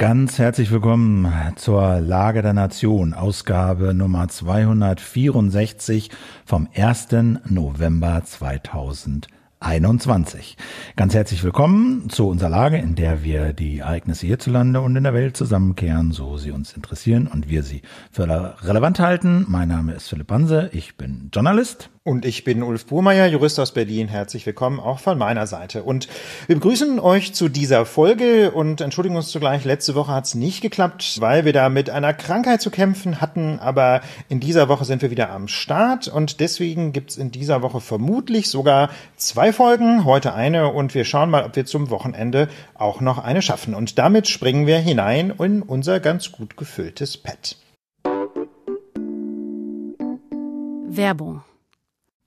Ganz herzlich willkommen zur Lage der Nation, Ausgabe Nummer 264 vom 1. November 2021. Ganz herzlich willkommen zu unserer Lage, in der wir die Ereignisse hierzulande und in der Welt zusammenkehren, so sie uns interessieren und wir sie für relevant halten. Mein Name ist Philipp Banse, ich bin Journalist. Und ich bin Ulf Burmeier, Jurist aus Berlin. Herzlich willkommen auch von meiner Seite. Und wir begrüßen euch zu dieser Folge und entschuldigen uns zugleich. Letzte Woche hat es nicht geklappt, weil wir da mit einer Krankheit zu kämpfen hatten. Aber in dieser Woche sind wir wieder am Start und deswegen gibt es in dieser Woche vermutlich sogar zwei Folgen, heute eine. Und wir schauen mal, ob wir zum Wochenende auch noch eine schaffen. Und damit springen wir hinein in unser ganz gut gefülltes Pad. Werbung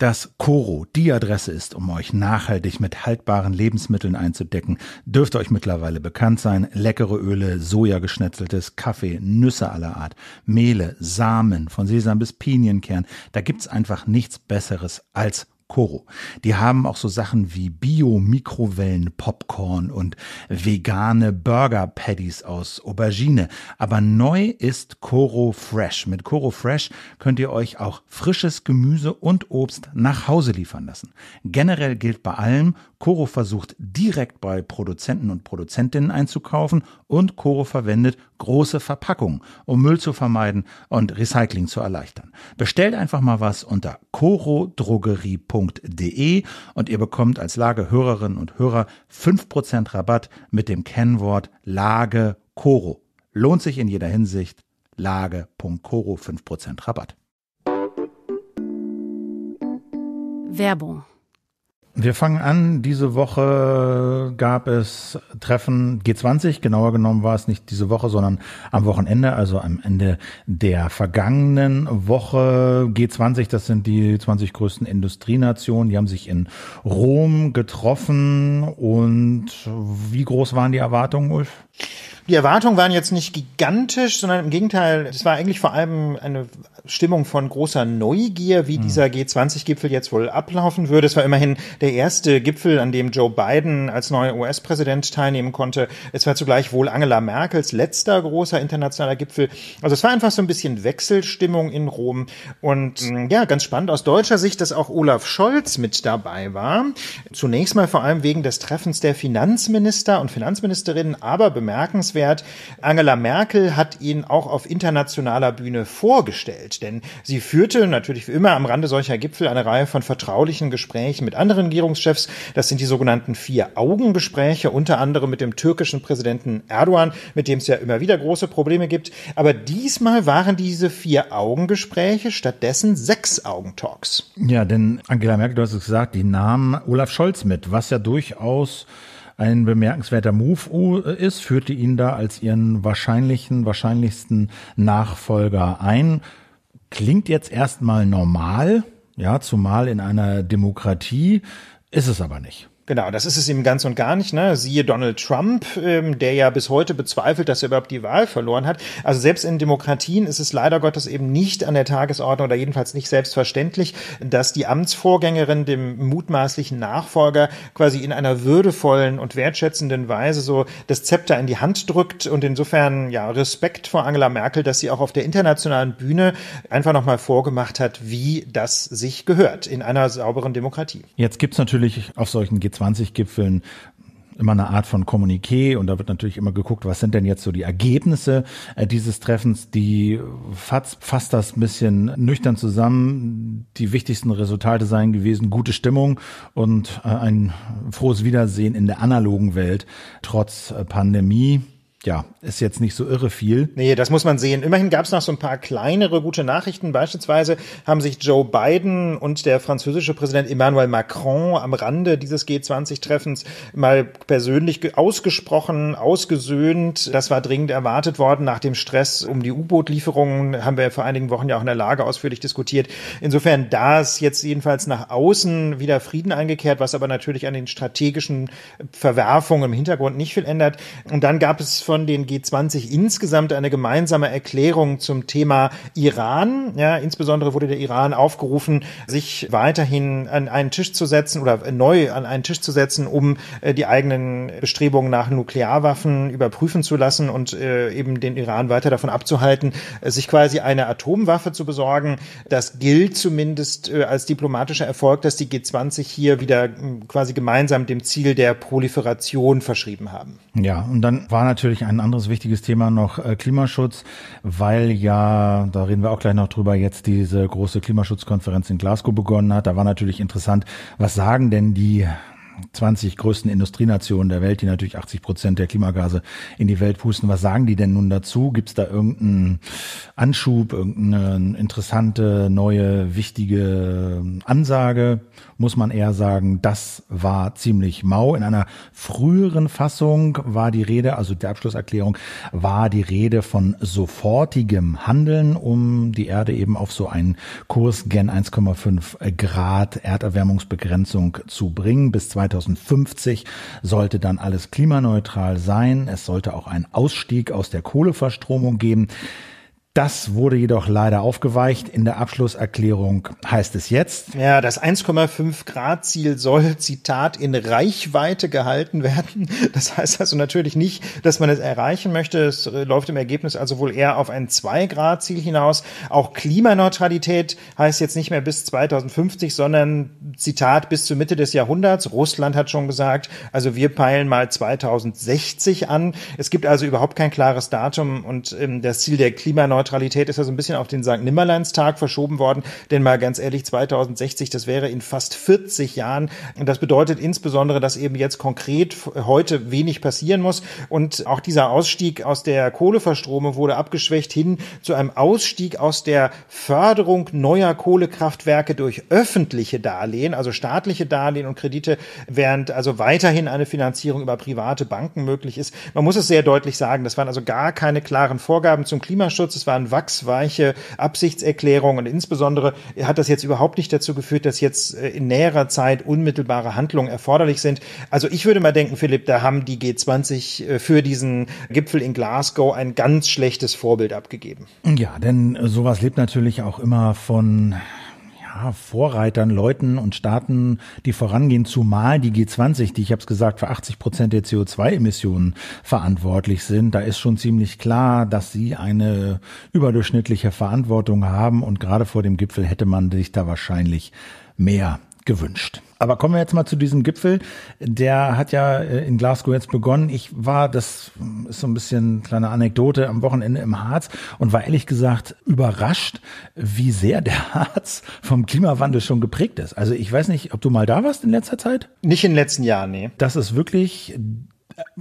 dass Koro die Adresse ist, um euch nachhaltig mit haltbaren Lebensmitteln einzudecken, dürfte euch mittlerweile bekannt sein. Leckere Öle, Sojageschnetzeltes, Kaffee, Nüsse aller Art, Mehle, Samen, von Sesam bis Pinienkern. Da gibt's einfach nichts Besseres als Koro. Die haben auch so Sachen wie Bio-Mikrowellen-Popcorn und vegane Burger-Patties aus Aubergine. Aber neu ist Koro Fresh. Mit Koro Fresh könnt ihr euch auch frisches Gemüse und Obst nach Hause liefern lassen. Generell gilt bei allem, Coro versucht direkt bei Produzenten und Produzentinnen einzukaufen und Coro verwendet große Verpackungen, um Müll zu vermeiden und Recycling zu erleichtern. Bestellt einfach mal was unter corodrogerie.de und ihr bekommt als Lagehörerinnen und Hörer 5% Rabatt mit dem Kennwort Lage Coro. Lohnt sich in jeder Hinsicht. Lage.coro 5% Rabatt. Werbung wir fangen an. Diese Woche gab es Treffen G20. Genauer genommen war es nicht diese Woche, sondern am Wochenende, also am Ende der vergangenen Woche. G20, das sind die 20 größten Industrienationen. Die haben sich in Rom getroffen. Und wie groß waren die Erwartungen, Ulf? Die Erwartungen waren jetzt nicht gigantisch, sondern im Gegenteil, es war eigentlich vor allem eine Stimmung von großer Neugier, wie mhm. dieser G20-Gipfel jetzt wohl ablaufen würde. Es war immerhin der erste Gipfel, an dem Joe Biden als neuer US-Präsident teilnehmen konnte. Es war zugleich wohl Angela Merkels letzter großer internationaler Gipfel. Also es war einfach so ein bisschen Wechselstimmung in Rom. Und hm. ja, ganz spannend aus deutscher Sicht, dass auch Olaf Scholz mit dabei war. Zunächst mal vor allem wegen des Treffens der Finanzminister und Finanzministerinnen, aber bemerkenswert, erwähnenswert. Angela Merkel hat ihn auch auf internationaler Bühne vorgestellt, denn sie führte natürlich wie immer am Rande solcher Gipfel eine Reihe von vertraulichen Gesprächen mit anderen Regierungschefs. Das sind die sogenannten Vier-Augen-Gespräche, unter anderem mit dem türkischen Präsidenten Erdogan, mit dem es ja immer wieder große Probleme gibt. Aber diesmal waren diese Vier-Augen-Gespräche stattdessen Sechs-Augen-Talks. Ja, denn Angela Merkel, du hast es gesagt, die nahm Olaf Scholz mit, was ja durchaus ein bemerkenswerter Move oh, ist, führte ihn da als ihren wahrscheinlichen, wahrscheinlichsten Nachfolger ein. Klingt jetzt erstmal normal, ja, zumal in einer Demokratie, ist es aber nicht. Genau, das ist es eben ganz und gar nicht. Ne? Siehe Donald Trump, ähm, der ja bis heute bezweifelt, dass er überhaupt die Wahl verloren hat. Also selbst in Demokratien ist es leider Gottes eben nicht an der Tagesordnung oder jedenfalls nicht selbstverständlich, dass die Amtsvorgängerin dem mutmaßlichen Nachfolger quasi in einer würdevollen und wertschätzenden Weise so das Zepter in die Hand drückt und insofern ja Respekt vor Angela Merkel, dass sie auch auf der internationalen Bühne einfach nochmal vorgemacht hat, wie das sich gehört in einer sauberen Demokratie. Jetzt gibt's natürlich auf solchen G20 G20-Gipfeln immer eine Art von Kommuniqué und da wird natürlich immer geguckt, was sind denn jetzt so die Ergebnisse äh, dieses Treffens, die fasst, fasst das ein bisschen nüchtern zusammen. Die wichtigsten Resultate seien gewesen, gute Stimmung und äh, ein frohes Wiedersehen in der analogen Welt trotz äh, Pandemie ja, ist jetzt nicht so irre viel. Nee, das muss man sehen. Immerhin gab es noch so ein paar kleinere gute Nachrichten. Beispielsweise haben sich Joe Biden und der französische Präsident Emmanuel Macron am Rande dieses G20-Treffens mal persönlich ausgesprochen, ausgesöhnt. Das war dringend erwartet worden. Nach dem Stress um die U-Boot-Lieferungen haben wir vor einigen Wochen ja auch in der Lage ausführlich diskutiert. Insofern, da ist jetzt jedenfalls nach außen wieder Frieden eingekehrt, was aber natürlich an den strategischen Verwerfungen im Hintergrund nicht viel ändert. Und dann gab es von von den G20 insgesamt eine gemeinsame Erklärung zum Thema Iran. Ja, insbesondere wurde der Iran aufgerufen, sich weiterhin an einen Tisch zu setzen oder neu an einen Tisch zu setzen, um äh, die eigenen Bestrebungen nach Nuklearwaffen überprüfen zu lassen und äh, eben den Iran weiter davon abzuhalten, äh, sich quasi eine Atomwaffe zu besorgen. Das gilt zumindest als diplomatischer Erfolg, dass die G20 hier wieder quasi gemeinsam dem Ziel der Proliferation verschrieben haben. Ja, und dann war natürlich gleich ein anderes wichtiges Thema noch, äh, Klimaschutz, weil ja, da reden wir auch gleich noch drüber, jetzt diese große Klimaschutzkonferenz in Glasgow begonnen hat. Da war natürlich interessant, was sagen denn die 20 größten Industrienationen der Welt, die natürlich 80 Prozent der Klimagase in die Welt pusten. Was sagen die denn nun dazu? Gibt es da irgendeinen Anschub, irgendeine interessante, neue, wichtige Ansage? Muss man eher sagen, das war ziemlich mau. In einer früheren Fassung war die Rede, also der Abschlusserklärung, war die Rede von sofortigem Handeln, um die Erde eben auf so einen Kurs gen 1,5 Grad Erderwärmungsbegrenzung zu bringen bis 20 2050 sollte dann alles klimaneutral sein. Es sollte auch einen Ausstieg aus der Kohleverstromung geben. Das wurde jedoch leider aufgeweicht. In der Abschlusserklärung heißt es jetzt. Ja, das 1,5 Grad Ziel soll, Zitat, in Reichweite gehalten werden. Das heißt also natürlich nicht, dass man es erreichen möchte. Es läuft im Ergebnis also wohl eher auf ein 2 Grad Ziel hinaus. Auch Klimaneutralität heißt jetzt nicht mehr bis 2050, sondern Zitat bis zur Mitte des Jahrhunderts. Russland hat schon gesagt, also wir peilen mal 2060 an. Es gibt also überhaupt kein klares Datum und ähm, das Ziel der Klimaneutralität Klimaneutralität ist ja so ein bisschen auf den St. Nimmerleinstag verschoben worden. Denn mal ganz ehrlich, 2060, das wäre in fast 40 Jahren. das bedeutet insbesondere, dass eben jetzt konkret heute wenig passieren muss. Und auch dieser Ausstieg aus der Kohleverstromung wurde abgeschwächt hin zu einem Ausstieg aus der Förderung neuer Kohlekraftwerke durch öffentliche Darlehen, also staatliche Darlehen und Kredite, während also weiterhin eine Finanzierung über private Banken möglich ist. Man muss es sehr deutlich sagen, das waren also gar keine klaren Vorgaben zum Klimaschutz. Es war waren wachsweiche Absichtserklärungen und insbesondere hat das jetzt überhaupt nicht dazu geführt, dass jetzt äh, in näherer Zeit unmittelbare Handlungen erforderlich sind. Also ich würde mal denken, Philipp, da haben die G20 äh, für diesen Gipfel in Glasgow ein ganz schlechtes Vorbild abgegeben. Ja, denn sowas lebt natürlich auch immer von ja, Vorreitern, Leuten und Staaten, die vorangehen, zumal die G20, die ich habe es gesagt, für 80 Prozent der CO2-Emissionen verantwortlich sind. Da ist schon ziemlich klar, dass sie eine überdurchschnittliche Verantwortung haben und gerade vor dem Gipfel hätte man sich da wahrscheinlich mehr gewünscht. Aber kommen wir jetzt mal zu diesem Gipfel. Der hat ja äh, in Glasgow jetzt begonnen. Ich war, das ist so ein bisschen kleine Anekdote, am Wochenende im Harz und war ehrlich gesagt überrascht, wie sehr der Harz vom Klimawandel schon geprägt ist. Also ich weiß nicht, ob du mal da warst in letzter Zeit? Nicht in den letzten Jahren, nee. Das ist wirklich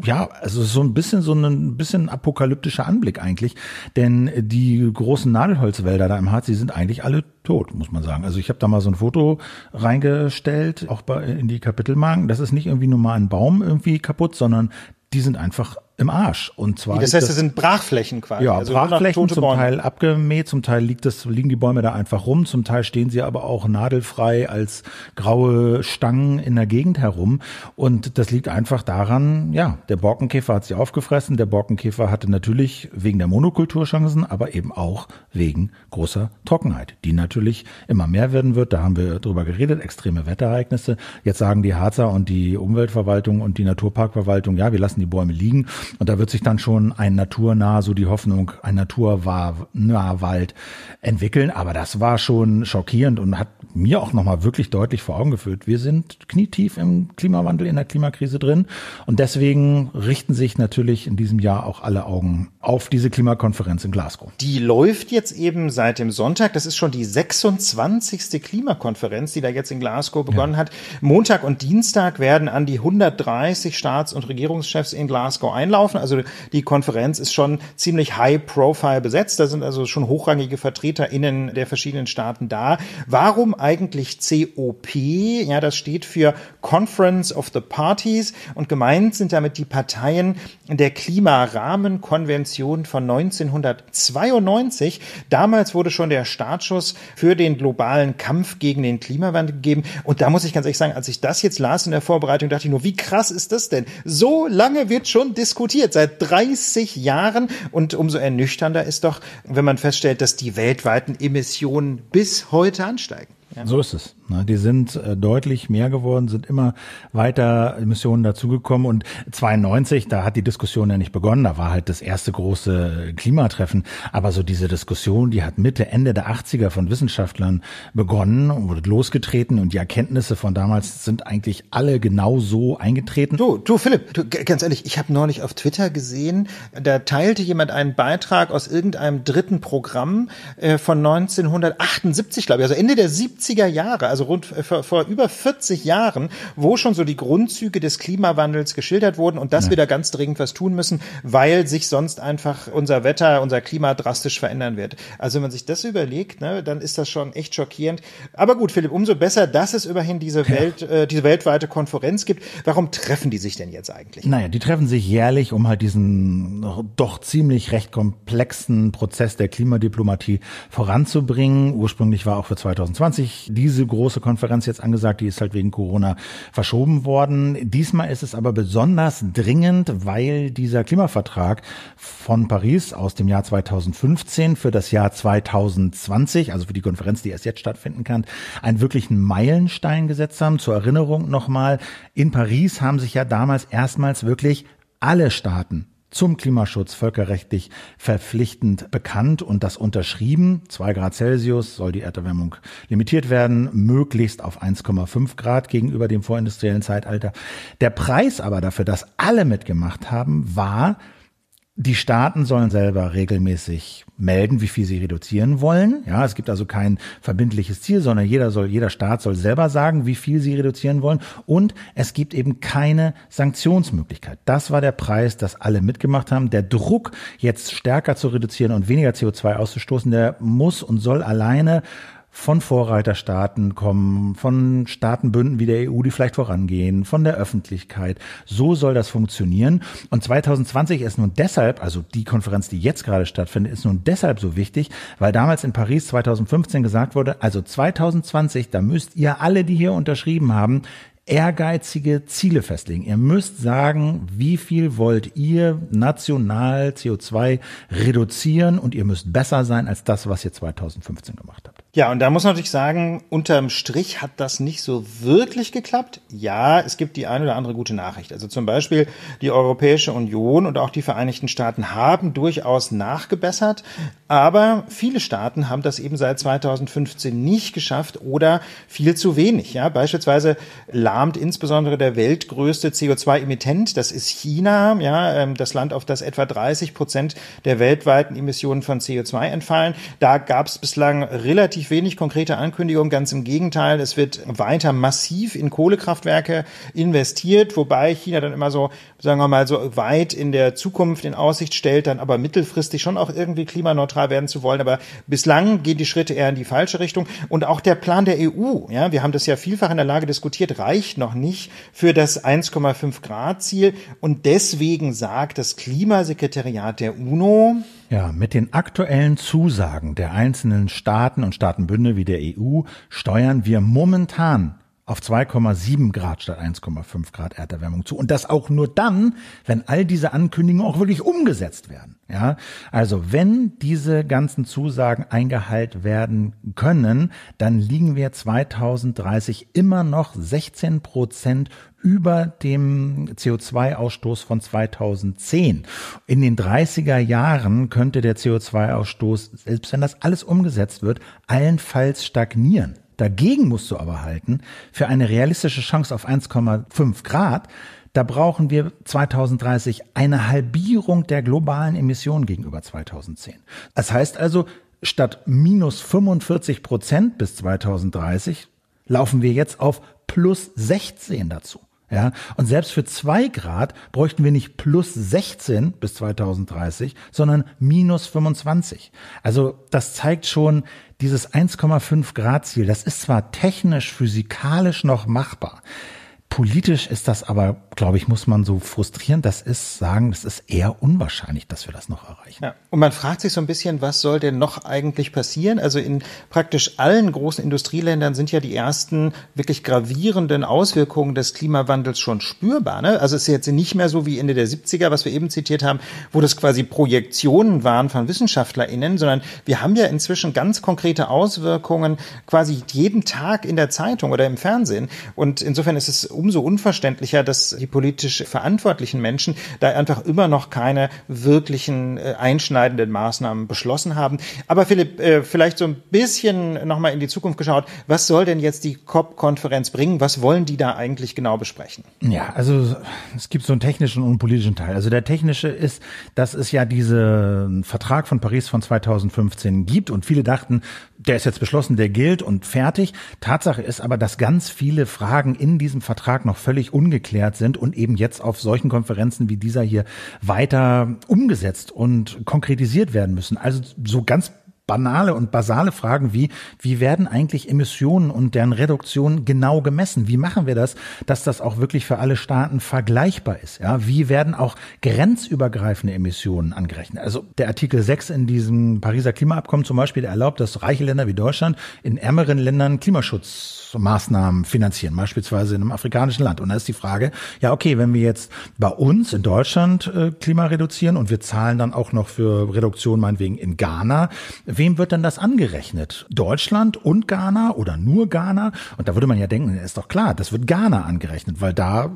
ja, also so ein bisschen so ein bisschen apokalyptischer Anblick eigentlich, denn die großen Nadelholzwälder da im Harz, die sind eigentlich alle tot, muss man sagen. Also ich habe da mal so ein Foto reingestellt, auch bei, in die Kapitelmarken. Das ist nicht irgendwie nur mal ein Baum irgendwie kaputt, sondern die sind einfach im Arsch. Und zwar das heißt, das, das sind Brachflächen quasi. Ja, also Brachflächen zum Teil abgemäht, zum Teil liegt das, liegen die Bäume da einfach rum, zum Teil stehen sie aber auch nadelfrei als graue Stangen in der Gegend herum. Und das liegt einfach daran, ja, der Borkenkäfer hat sie aufgefressen. Der Borkenkäfer hatte natürlich wegen der Monokultur Chancen, aber eben auch wegen großer Trockenheit, die natürlich immer mehr werden wird. Da haben wir drüber geredet, extreme Wetterereignisse. Jetzt sagen die Harzer und die Umweltverwaltung und die Naturparkverwaltung, ja, wir lassen die Bäume liegen. Und da wird sich dann schon ein naturnah, so die Hoffnung, ein naturnaher Wald entwickeln. Aber das war schon schockierend und hat mir auch nochmal wirklich deutlich vor Augen geführt. Wir sind knietief im Klimawandel, in der Klimakrise drin. Und deswegen richten sich natürlich in diesem Jahr auch alle Augen auf diese Klimakonferenz in Glasgow. Die läuft jetzt eben seit dem Sonntag. Das ist schon die 26. Klimakonferenz, die da jetzt in Glasgow begonnen ja. hat. Montag und Dienstag werden an die 130 Staats- und Regierungschefs in Glasgow einladen reinlaufen. Also die Konferenz ist schon ziemlich high profile besetzt. Da sind also schon hochrangige VertreterInnen der verschiedenen Staaten da. Warum eigentlich COP? Ja, das steht für Conference of the Parties und gemeint sind damit die Parteien der Klimarahmenkonvention von 1992. Damals wurde schon der Startschuss für den globalen Kampf gegen den Klimawandel gegeben. Und da muss ich ganz ehrlich sagen, als ich das jetzt las in der Vorbereitung, dachte ich nur, wie krass ist das denn? So lange wird schon diskutiert diskutiert seit 30 Jahren und umso ernüchternder ist doch, wenn man feststellt, dass die weltweiten Emissionen bis heute ansteigen. Ja. So ist es. Ne? Die sind äh, deutlich mehr geworden, sind immer weiter Missionen dazugekommen und 92, da hat die Diskussion ja nicht begonnen, da war halt das erste große Klimatreffen, aber so diese Diskussion, die hat Mitte, Ende der 80er von Wissenschaftlern begonnen und wurde losgetreten und die Erkenntnisse von damals sind eigentlich alle genau so eingetreten. Du, du Philipp, du, ganz ehrlich, ich habe neulich auf Twitter gesehen, da teilte jemand einen Beitrag aus irgendeinem dritten Programm äh, von 1978, glaube ich, also Ende der 70 70er Jahre, also rund äh, vor, vor über 40 Jahren, wo schon so die Grundzüge des Klimawandels geschildert wurden und dass ja. wir da ganz dringend was tun müssen, weil sich sonst einfach unser Wetter, unser Klima drastisch verändern wird. Also wenn man sich das überlegt, ne, dann ist das schon echt schockierend. Aber gut, Philipp, umso besser, dass es immerhin diese Welt, äh, diese weltweite Konferenz gibt. Warum treffen die sich denn jetzt eigentlich? Naja, die treffen sich jährlich, um halt diesen doch ziemlich recht komplexen Prozess der Klimadiplomatie voranzubringen. Ursprünglich war auch für 2020 eigentlich diese große Konferenz jetzt angesagt, die ist halt wegen Corona verschoben worden. Diesmal ist es aber besonders dringend, weil dieser Klimavertrag von Paris aus dem Jahr 2015 für das Jahr 2020, also für die Konferenz, die erst jetzt stattfinden kann, einen wirklichen Meilenstein gesetzt haben. Zur Erinnerung nochmal, in Paris haben sich ja damals erstmals wirklich alle Staaten zum Klimaschutz völkerrechtlich verpflichtend bekannt und das unterschrieben. Zwei Grad Celsius soll die Erderwärmung limitiert werden, möglichst auf 1,5 Grad gegenüber dem vorindustriellen Zeitalter. Der Preis aber dafür, dass alle mitgemacht haben, war die Staaten sollen selber regelmäßig melden, wie viel sie reduzieren wollen. Ja, es gibt also kein verbindliches Ziel, sondern jeder soll, jeder Staat soll selber sagen, wie viel sie reduzieren wollen. Und es gibt eben keine Sanktionsmöglichkeit. Das war der Preis, dass alle mitgemacht haben. Der Druck, jetzt stärker zu reduzieren und weniger CO2 auszustoßen, der muss und soll alleine von Vorreiterstaaten kommen, von Staatenbünden wie der EU, die vielleicht vorangehen, von der Öffentlichkeit. So soll das funktionieren. Und 2020 ist nun deshalb, also die Konferenz, die jetzt gerade stattfindet, ist nun deshalb so wichtig, weil damals in Paris 2015 gesagt wurde, also 2020, da müsst ihr alle, die hier unterschrieben haben, ehrgeizige Ziele festlegen. Ihr müsst sagen, wie viel wollt ihr national CO2 reduzieren und ihr müsst besser sein als das, was ihr 2015 gemacht habt. Ja, und da muss man natürlich sagen, unterm Strich hat das nicht so wirklich geklappt. Ja, es gibt die eine oder andere gute Nachricht. Also zum Beispiel die Europäische Union und auch die Vereinigten Staaten haben durchaus nachgebessert, aber viele Staaten haben das eben seit 2015 nicht geschafft oder viel zu wenig. Ja, beispielsweise lahmt insbesondere der weltgrößte CO2-Emittent, das ist China, ja, ähm, das Land, auf das etwa 30 Prozent der weltweiten Emissionen von CO2 entfallen. Da gab es bislang relativ relativ wenig konkrete Ankündigungen. Ganz im Gegenteil, es wird weiter massiv in Kohlekraftwerke investiert, wobei China dann immer so, sagen wir mal, so weit in der Zukunft in Aussicht stellt, dann aber mittelfristig schon auch irgendwie klimaneutral werden zu wollen. Aber bislang gehen die Schritte eher in die falsche Richtung. Und auch der Plan der EU, ja, wir haben das ja vielfach in der Lage diskutiert, reicht noch nicht für das 1,5 Grad Ziel. Und deswegen sagt das Klimasekretariat der UNO, ja, mit den aktuellen Zusagen der einzelnen Staaten und Staatenbünde wie der EU steuern wir momentan auf 2,7 Grad statt 1,5 Grad Erderwärmung zu. Und das auch nur dann, wenn all diese Ankündigungen auch wirklich umgesetzt werden. Ja, also wenn diese ganzen Zusagen eingehalten werden können, dann liegen wir 2030 immer noch 16 Prozent über dem CO2-Ausstoß von 2010. In den 30er Jahren könnte der CO2-Ausstoß, selbst wenn das alles umgesetzt wird, allenfalls stagnieren. Dagegen musst du aber halten, für eine realistische Chance auf 1,5 Grad, da brauchen wir 2030 eine Halbierung der globalen Emissionen gegenüber 2010. Das heißt also, statt minus 45 Prozent bis 2030 laufen wir jetzt auf plus 16 dazu. Ja? Und selbst für zwei Grad bräuchten wir nicht plus 16 bis 2030, sondern minus 25. Also das zeigt schon, dieses 1,5 Grad Ziel, das ist zwar technisch, physikalisch noch machbar, Politisch ist das aber, glaube ich, muss man so frustrieren. Das ist sagen, das ist eher unwahrscheinlich, dass wir das noch erreichen. Ja. Und man fragt sich so ein bisschen, was soll denn noch eigentlich passieren? Also in praktisch allen großen Industrieländern sind ja die ersten wirklich gravierenden Auswirkungen des Klimawandels schon spürbar. Ne? Also es ist jetzt nicht mehr so wie Ende der 70er, was wir eben zitiert haben, wo das quasi Projektionen waren von WissenschaftlerInnen, sondern wir haben ja inzwischen ganz konkrete Auswirkungen quasi jeden Tag in der Zeitung oder im Fernsehen. Und insofern ist es umso unverständlicher, dass die politisch verantwortlichen Menschen da einfach immer noch keine wirklichen äh, einschneidenden Maßnahmen beschlossen haben. Aber Philipp, äh, vielleicht so ein bisschen nochmal in die Zukunft geschaut. Was soll denn jetzt die COP-Konferenz bringen? Was wollen die da eigentlich genau besprechen? Ja, also es gibt so einen technischen und politischen Teil. Also der technische ist, dass es ja diesen äh, Vertrag von Paris von 2015 gibt und viele dachten, der ist jetzt beschlossen, der gilt und fertig. Tatsache ist aber, dass ganz viele Fragen in diesem Vertrag noch völlig ungeklärt sind und eben jetzt auf solchen Konferenzen wie dieser hier weiter umgesetzt und konkretisiert werden müssen. Also so ganz banale und basale Fragen wie, wie werden eigentlich Emissionen und deren Reduktion genau gemessen? Wie machen wir das, dass das auch wirklich für alle Staaten vergleichbar ist? Ja, wie werden auch grenzübergreifende Emissionen angerechnet? Also der Artikel 6 in diesem Pariser Klimaabkommen zum Beispiel der erlaubt, dass reiche Länder wie Deutschland in ärmeren Ländern Klimaschutzmaßnahmen finanzieren, beispielsweise in einem afrikanischen Land. Und da ist die Frage, ja, okay, wenn wir jetzt bei uns in Deutschland äh, Klima reduzieren und wir zahlen dann auch noch für Reduktion meinetwegen in Ghana, wem wird denn das angerechnet? Deutschland und Ghana oder nur Ghana? Und da würde man ja denken, ist doch klar, das wird Ghana angerechnet, weil da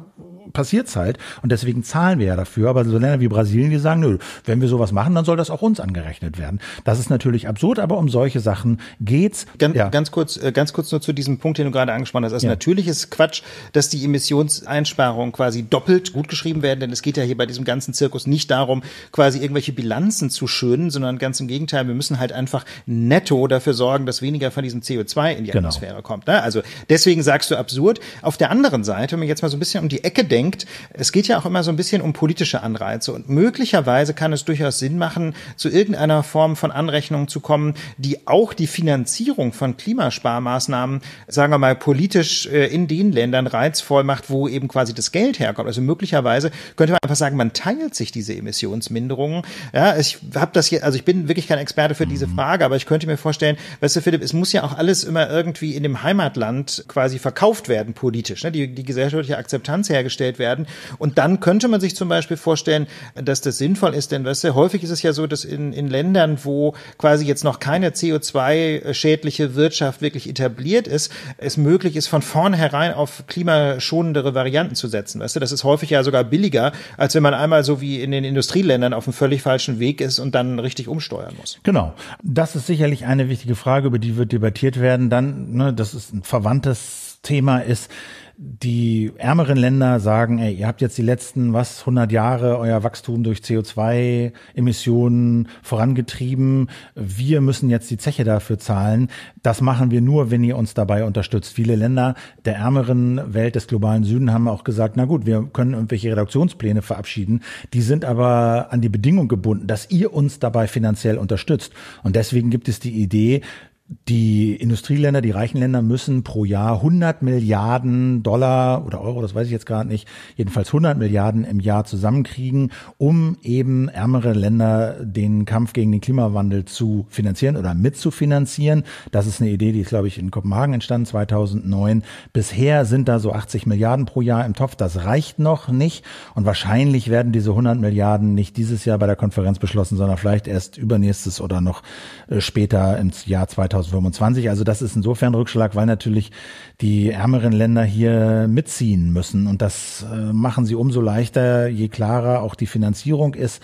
passiert's halt und deswegen zahlen wir ja dafür. Aber so Länder wie Brasilien, die sagen, nö, wenn wir sowas machen, dann soll das auch uns angerechnet werden. Das ist natürlich absurd, aber um solche Sachen geht's. Ganz, ja. ganz kurz, äh, ganz kurz nur zu diesem Punkt, den du gerade angesprochen hast. Also ja. natürlich ist Quatsch, dass die Emissionseinsparungen quasi doppelt gut geschrieben werden, denn es geht ja hier bei diesem ganzen Zirkus nicht darum, quasi irgendwelche Bilanzen zu schönen, sondern ganz im Gegenteil, wir müssen halt einfach netto dafür sorgen, dass weniger von diesem CO2 in die genau. Atmosphäre kommt. Ne? Also deswegen sagst du absurd. Auf der anderen Seite, wenn man jetzt mal so ein bisschen um die Ecke denkt, bedenkt, es geht ja auch immer so ein bisschen um politische Anreize und möglicherweise kann es durchaus Sinn machen, zu irgendeiner Form von Anrechnung zu kommen, die auch die Finanzierung von Klimasparmaßnahmen, sagen wir mal, politisch äh, in den Ländern reizvoll macht, wo eben quasi das Geld herkommt. Also möglicherweise könnte man einfach sagen, man teilt sich diese Emissionsminderungen. Ja, ich habe das hier, also ich bin wirklich kein Experte für diese mhm. Frage, aber ich könnte mir vorstellen, weißt du, Philipp, es muss ja auch alles immer irgendwie in dem Heimatland quasi verkauft werden politisch, ne? die, die gesellschaftliche Akzeptanz hergestellt hergestellt werden. Und dann könnte man sich zum Beispiel vorstellen, dass das sinnvoll ist, denn weißt du, häufig ist es ja so, dass in, in Ländern, wo quasi jetzt noch keine CO2-schädliche Wirtschaft wirklich etabliert ist, es möglich ist, von vornherein auf klimaschonendere Varianten zu setzen. Weißt du, das ist häufig ja sogar billiger, als wenn man einmal so wie in den Industrieländern auf einem völlig falschen Weg ist und dann richtig umsteuern muss. Genau. Das ist sicherlich eine wichtige Frage, über die wird debattiert werden. Dann, ne, das ist ein verwandtes Thema ist, die ärmeren Länder sagen, ey, ihr habt jetzt die letzten, was, 100 Jahre euer Wachstum durch CO2-Emissionen vorangetrieben. Wir müssen jetzt die Zeche dafür zahlen. Das machen wir nur, wenn ihr uns dabei unterstützt. Viele Länder der ärmeren Welt des globalen Süden haben auch gesagt, na gut, wir können irgendwelche Reduktionspläne verabschieden. Die sind aber an die Bedingung gebunden, dass ihr uns dabei finanziell unterstützt. Und deswegen gibt es die Idee, die Industrieländer, die reichen Länder müssen pro Jahr 100 Milliarden Dollar oder Euro, das weiß ich jetzt gerade nicht, jedenfalls 100 Milliarden im Jahr zusammenkriegen, um eben ärmere Länder den Kampf gegen den Klimawandel zu finanzieren oder mitzufinanzieren. Das ist eine Idee, die ist, glaube ich, in Kopenhagen entstanden, 2009. Bisher sind da so 80 Milliarden pro Jahr im Topf. Das reicht noch nicht. Und wahrscheinlich werden diese 100 Milliarden nicht dieses Jahr bei der Konferenz beschlossen, sondern vielleicht erst übernächstes oder noch äh, später im Jahr 2020. 2025. Also das ist insofern Rückschlag, weil natürlich die ärmeren Länder hier mitziehen müssen. Und das äh, machen sie umso leichter, je klarer auch die Finanzierung ist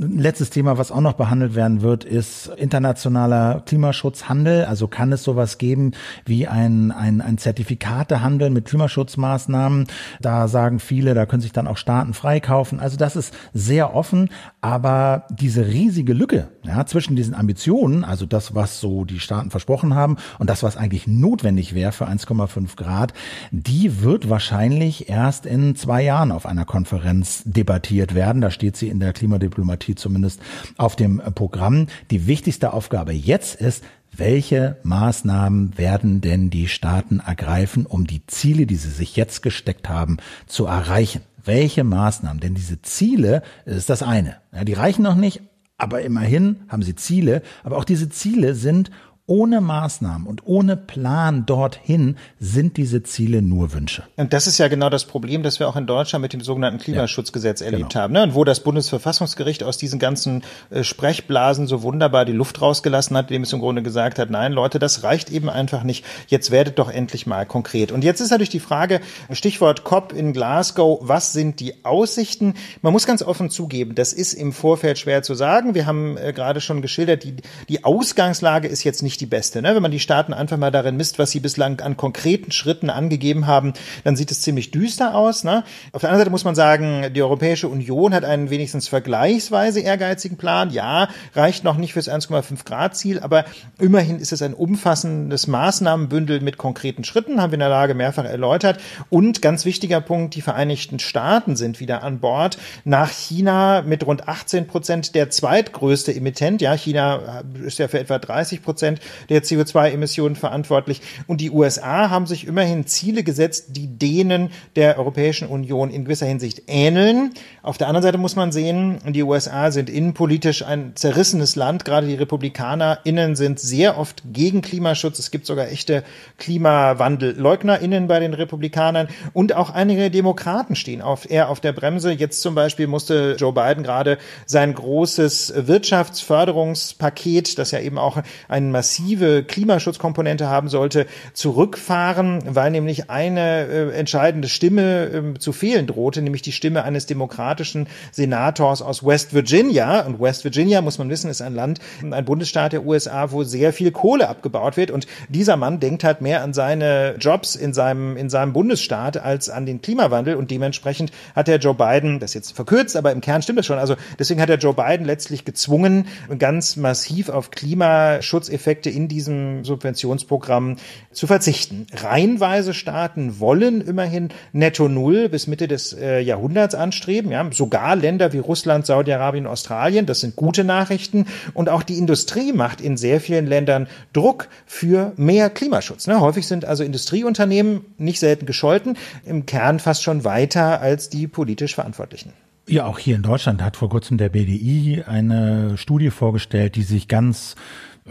ein letztes Thema, was auch noch behandelt werden wird, ist internationaler Klimaschutzhandel. Also kann es sowas geben wie ein, ein, ein Zertifikatehandel mit Klimaschutzmaßnahmen. Da sagen viele, da können sich dann auch Staaten freikaufen. Also das ist sehr offen. Aber diese riesige Lücke ja, zwischen diesen Ambitionen, also das, was so die Staaten versprochen haben und das, was eigentlich notwendig wäre für 1,5 Grad, die wird wahrscheinlich erst in zwei Jahren auf einer Konferenz debattiert werden. Da steht sie in der Klimadiplomatie steht zumindest auf dem äh, Programm. Die wichtigste Aufgabe jetzt ist, welche Maßnahmen werden denn die Staaten ergreifen, um die Ziele, die sie sich jetzt gesteckt haben, zu erreichen? Welche Maßnahmen? Denn diese Ziele ist das eine. Ja, die reichen noch nicht, aber immerhin haben sie Ziele. Aber auch diese Ziele sind ohne Maßnahmen und ohne Plan dorthin sind diese Ziele nur Wünsche. Und das ist ja genau das Problem, das wir auch in Deutschland mit dem sogenannten Klimaschutzgesetz ja, erlebt genau. haben. Ne? Und wo das Bundesverfassungsgericht aus diesen ganzen äh, Sprechblasen so wunderbar die Luft rausgelassen hat, indem es im Grunde gesagt hat, nein, Leute, das reicht eben einfach nicht. Jetzt werdet doch endlich mal konkret. Und jetzt ist natürlich die Frage, Stichwort COP in Glasgow, was sind die Aussichten? Man muss ganz offen zugeben, das ist im Vorfeld schwer zu sagen. Wir haben äh, gerade schon geschildert, die, die Ausgangslage ist jetzt nicht nicht die beste. Ne? Wenn man die Staaten einfach mal darin misst, was sie bislang an konkreten Schritten angegeben haben, dann sieht es ziemlich düster aus. Ne? Auf der anderen Seite muss man sagen, die Europäische Union hat einen wenigstens vergleichsweise ehrgeizigen Plan. Ja, reicht noch nicht fürs 1,5 Grad Ziel, aber immerhin ist es ein umfassendes Maßnahmenbündel mit konkreten Schritten, haben wir in der Lage mehrfach erläutert. Und ganz wichtiger Punkt, die Vereinigten Staaten sind wieder an Bord. Nach China mit rund 18 Prozent der zweitgrößte Emittent. Ja, China ist ja für etwa 30 Prozent der CO2-Emissionen verantwortlich. Und die USA haben sich immerhin Ziele gesetzt, die denen der Europäischen Union in gewisser Hinsicht ähneln. Auf der anderen Seite muss man sehen, die USA sind innenpolitisch ein zerrissenes Land. Gerade die RepublikanerInnen sind sehr oft gegen Klimaschutz. Es gibt sogar echte KlimawandelleugnerInnen bei den Republikanern. Und auch einige Demokraten stehen auf, eher auf der Bremse. Jetzt zum Beispiel musste Joe Biden gerade sein großes Wirtschaftsförderungspaket, das ja eben auch einen massiven massive Klimaschutzkomponente haben sollte, zurückfahren, weil nämlich eine äh, entscheidende Stimme äh, zu fehlen drohte, nämlich die Stimme eines demokratischen Senators aus West Virginia. Und West Virginia, muss man wissen, ist ein Land, ein Bundesstaat der USA, wo sehr viel Kohle abgebaut wird. Und dieser Mann denkt halt mehr an seine Jobs in seinem, in seinem Bundesstaat als an den Klimawandel. Und dementsprechend hat der Joe Biden, das jetzt verkürzt, aber im Kern stimmt das schon. Also deswegen hat der Joe Biden letztlich gezwungen, ganz massiv auf Klimaschutzeffekte Projekte in diesem Subventionsprogramm zu verzichten. Reihenweise Staaten wollen immerhin netto Null bis Mitte des äh, Jahrhunderts anstreben. Ja? Sogar Länder wie Russland, Saudi-Arabien, Australien, das sind gute Nachrichten. Und auch die Industrie macht in sehr vielen Ländern Druck für mehr Klimaschutz. Ne? Häufig sind also Industrieunternehmen nicht selten gescholten, im Kern fast schon weiter als die politisch Verantwortlichen. Ja, auch hier in Deutschland hat vor kurzem der BDI eine Studie vorgestellt, die sich ganz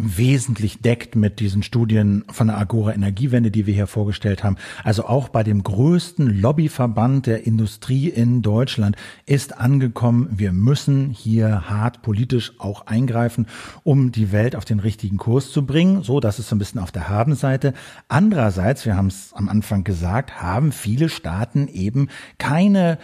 wesentlich deckt mit diesen Studien von der Agora Energiewende, die wir hier vorgestellt haben. Also auch bei dem größten Lobbyverband der Industrie in Deutschland ist angekommen, wir müssen hier hart politisch auch eingreifen, um die Welt auf den richtigen Kurs zu bringen. So, das ist so ein bisschen auf der Habenseite. Andererseits, wir haben es am Anfang gesagt, haben viele Staaten eben keine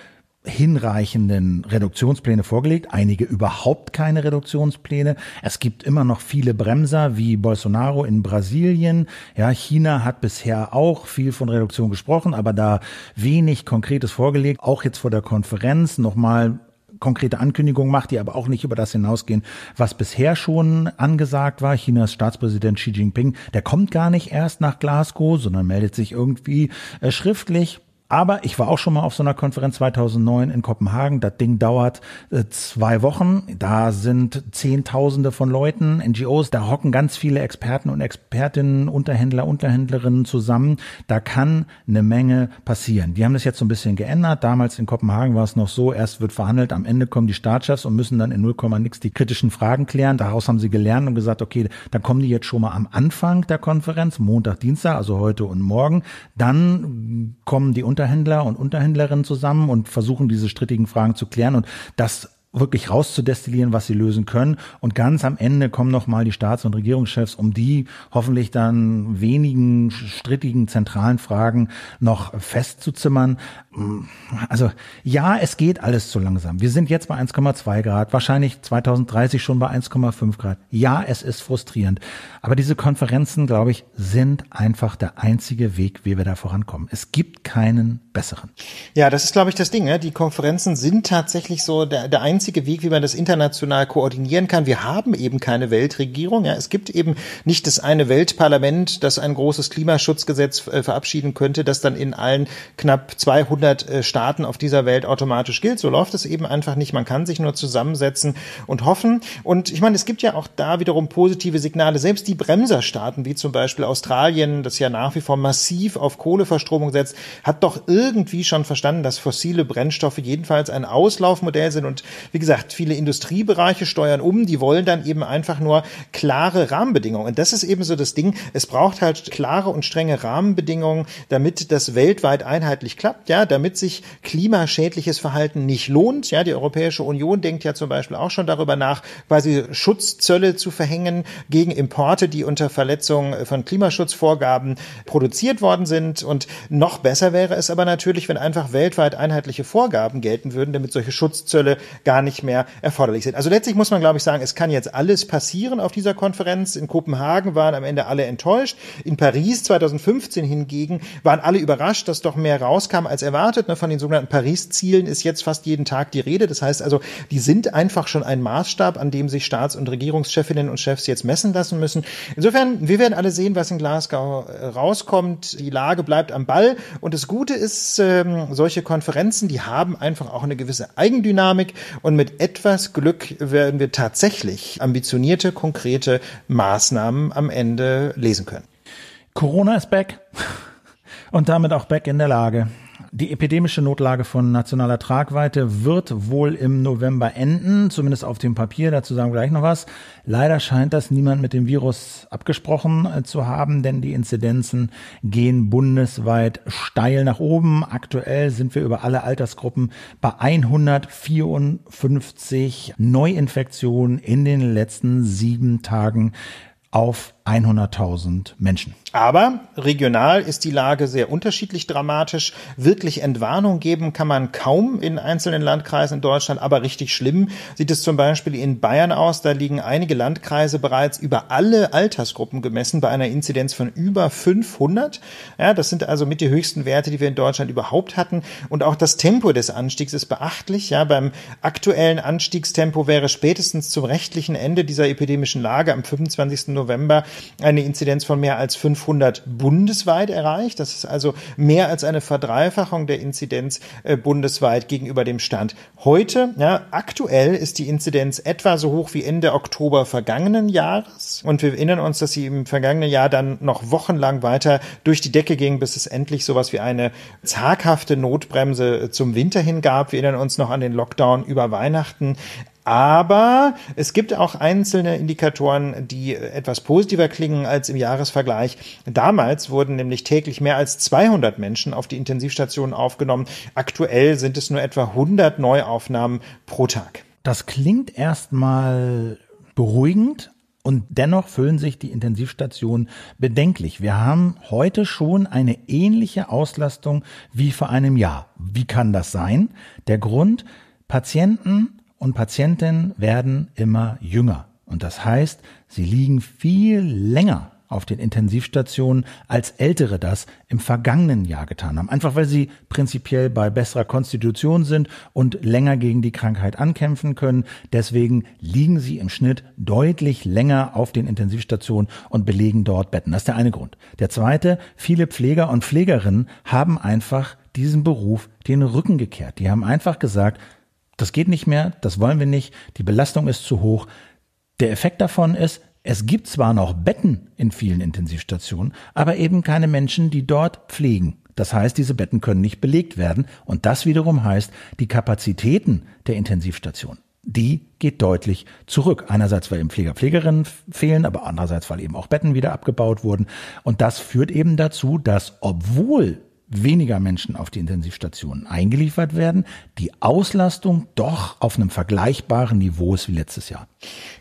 hinreichenden Reduktionspläne vorgelegt, einige überhaupt keine Reduktionspläne. Es gibt immer noch viele Bremser wie Bolsonaro in Brasilien. Ja, China hat bisher auch viel von Reduktion gesprochen, aber da wenig Konkretes vorgelegt. Auch jetzt vor der Konferenz nochmal konkrete Ankündigungen macht, die aber auch nicht über das hinausgehen, was bisher schon angesagt war. Chinas Staatspräsident Xi Jinping, der kommt gar nicht erst nach Glasgow, sondern meldet sich irgendwie äh, schriftlich aber ich war auch schon mal auf so einer Konferenz 2009 in Kopenhagen. Das Ding dauert äh, zwei Wochen. Da sind Zehntausende von Leuten, NGOs. Da hocken ganz viele Experten und Expertinnen, Unterhändler, Unterhändlerinnen zusammen. Da kann eine Menge passieren. Die haben das jetzt so ein bisschen geändert. Damals in Kopenhagen war es noch so, erst wird verhandelt, am Ende kommen die Staatschefs und müssen dann in 0, nix die kritischen Fragen klären. Daraus haben sie gelernt und gesagt, okay, dann kommen die jetzt schon mal am Anfang der Konferenz, Montag, Dienstag, also heute und morgen. Dann kommen die Unterhändler und Unterhändlerinnen zusammen und versuchen diese strittigen Fragen zu klären und das wirklich rauszudestillieren, was sie lösen können. Und ganz am Ende kommen nochmal die Staats- und Regierungschefs, um die hoffentlich dann wenigen strittigen zentralen Fragen noch festzuzimmern also ja, es geht alles zu langsam. Wir sind jetzt bei 1,2 Grad, wahrscheinlich 2030 schon bei 1,5 Grad. Ja, es ist frustrierend. Aber diese Konferenzen, glaube ich, sind einfach der einzige Weg, wie wir da vorankommen. Es gibt keinen besseren. Ja, das ist, glaube ich, das Ding. Ne? Die Konferenzen sind tatsächlich so der, der einzige Weg, wie man das international koordinieren kann. Wir haben eben keine Weltregierung. Ja? Es gibt eben nicht das eine Weltparlament, das ein großes Klimaschutzgesetz äh, verabschieden könnte, das dann in allen knapp 200 100 äh, Staaten auf dieser Welt automatisch gilt. So läuft es eben einfach nicht. Man kann sich nur zusammensetzen und hoffen. Und ich meine, es gibt ja auch da wiederum positive Signale. Selbst die Bremserstaaten, wie zum Beispiel Australien, das ja nach wie vor massiv auf Kohleverstromung setzt, hat doch irgendwie schon verstanden, dass fossile Brennstoffe jedenfalls ein Auslaufmodell sind. Und wie gesagt, viele Industriebereiche steuern um. Die wollen dann eben einfach nur klare Rahmenbedingungen. Und das ist eben so das Ding. Es braucht halt klare und strenge Rahmenbedingungen, damit das weltweit einheitlich klappt. Ja, damit sich klimaschädliches Verhalten nicht lohnt. Ja, die Europäische Union denkt ja zum Beispiel auch schon darüber nach, quasi Schutzzölle zu verhängen gegen Importe, die unter Verletzung von Klimaschutzvorgaben produziert worden sind. Und noch besser wäre es aber natürlich, wenn einfach weltweit einheitliche Vorgaben gelten würden, damit solche Schutzzölle gar nicht mehr erforderlich sind. Also letztlich muss man, glaube ich, sagen, es kann jetzt alles passieren auf dieser Konferenz. In Kopenhagen waren am Ende alle enttäuscht. In Paris 2015 hingegen waren alle überrascht, dass doch mehr rauskam als erwartet gestartet. Ne, von den sogenannten Paris-Zielen ist jetzt fast jeden Tag die Rede. Das heißt also, die sind einfach schon ein Maßstab, an dem sich Staats- und Regierungschefinnen und Chefs jetzt messen lassen müssen. Insofern, wir werden alle sehen, was in Glasgow äh, rauskommt. Die Lage bleibt am Ball. Und das Gute ist, ähm, solche Konferenzen, die haben einfach auch eine gewisse Eigendynamik. Und mit etwas Glück werden wir tatsächlich ambitionierte, konkrete Maßnahmen am Ende lesen können. Corona ist back und damit auch back in der Lage. Die epidemische Notlage von nationaler Tragweite wird wohl im November enden, zumindest auf dem Papier, dazu sagen wir gleich noch was. Leider scheint das niemand mit dem Virus abgesprochen äh, zu haben, denn die Inzidenzen gehen bundesweit steil nach oben. Aktuell sind wir über alle Altersgruppen bei 154 Neuinfektionen in den letzten sieben Tagen auf 100.000 Menschen. Aber regional ist die Lage sehr unterschiedlich dramatisch. Wirklich Entwarnung geben kann man kaum in einzelnen Landkreisen in Deutschland, aber richtig schlimm sieht es zum Beispiel in Bayern aus. Da liegen einige Landkreise bereits über alle Altersgruppen gemessen bei einer Inzidenz von über 500. Ja, das sind also mit die höchsten Werte, die wir in Deutschland überhaupt hatten. Und auch das Tempo des Anstiegs ist beachtlich. Ja, beim aktuellen Anstiegstempo wäre spätestens zum rechtlichen Ende dieser epidemischen Lage am 25. November eine Inzidenz von mehr als 500 bundesweit erreicht. Das ist also mehr als eine Verdreifachung der Inzidenz äh, bundesweit gegenüber dem Stand heute. Ja, aktuell ist die Inzidenz etwa so hoch wie Ende Oktober vergangenen Jahres. Und wir erinnern uns, dass sie im vergangenen Jahr dann noch wochenlang weiter durch die Decke ging, bis es endlich sowas wie eine zaghafte Notbremse zum Winter hin gab. Wir erinnern uns noch an den Lockdown über Weihnachten. Aber es gibt auch einzelne Indikatoren, die etwas positiver klingen als im Jahresvergleich. Damals wurden nämlich täglich mehr als 200 Menschen auf die Intensivstation aufgenommen. Aktuell sind es nur etwa 100 Neuaufnahmen pro Tag. Das klingt erstmal beruhigend, und dennoch füllen sich die Intensivstationen bedenklich. Wir haben heute schon eine ähnliche Auslastung wie vor einem Jahr. Wie kann das sein? Der Grund, Patienten und Patientinnen werden immer jünger. Und das heißt, sie liegen viel länger auf den Intensivstationen, als Ältere das im vergangenen Jahr getan haben. Einfach weil sie prinzipiell bei besserer Konstitution sind und länger gegen die Krankheit ankämpfen können. Deswegen liegen sie im Schnitt deutlich länger auf den Intensivstationen und belegen dort Betten. Das ist der eine Grund. Der zweite, viele Pfleger und Pflegerinnen haben einfach diesem Beruf den Rücken gekehrt. Die haben einfach gesagt, das geht nicht mehr, das wollen wir nicht, die Belastung ist zu hoch. Der Effekt davon ist, es gibt zwar noch Betten in vielen Intensivstationen, aber eben keine Menschen, die dort pflegen. Das heißt, diese Betten können nicht belegt werden und das wiederum heißt, die Kapazitäten der Intensivstation, die geht deutlich zurück. Einerseits, weil eben Pfleger, Pflegerinnen fehlen, aber andererseits, weil eben auch Betten wieder abgebaut wurden. Und das führt eben dazu, dass obwohl weniger Menschen auf die Intensivstationen eingeliefert werden, die Auslastung doch auf einem vergleichbaren Niveau ist wie letztes Jahr.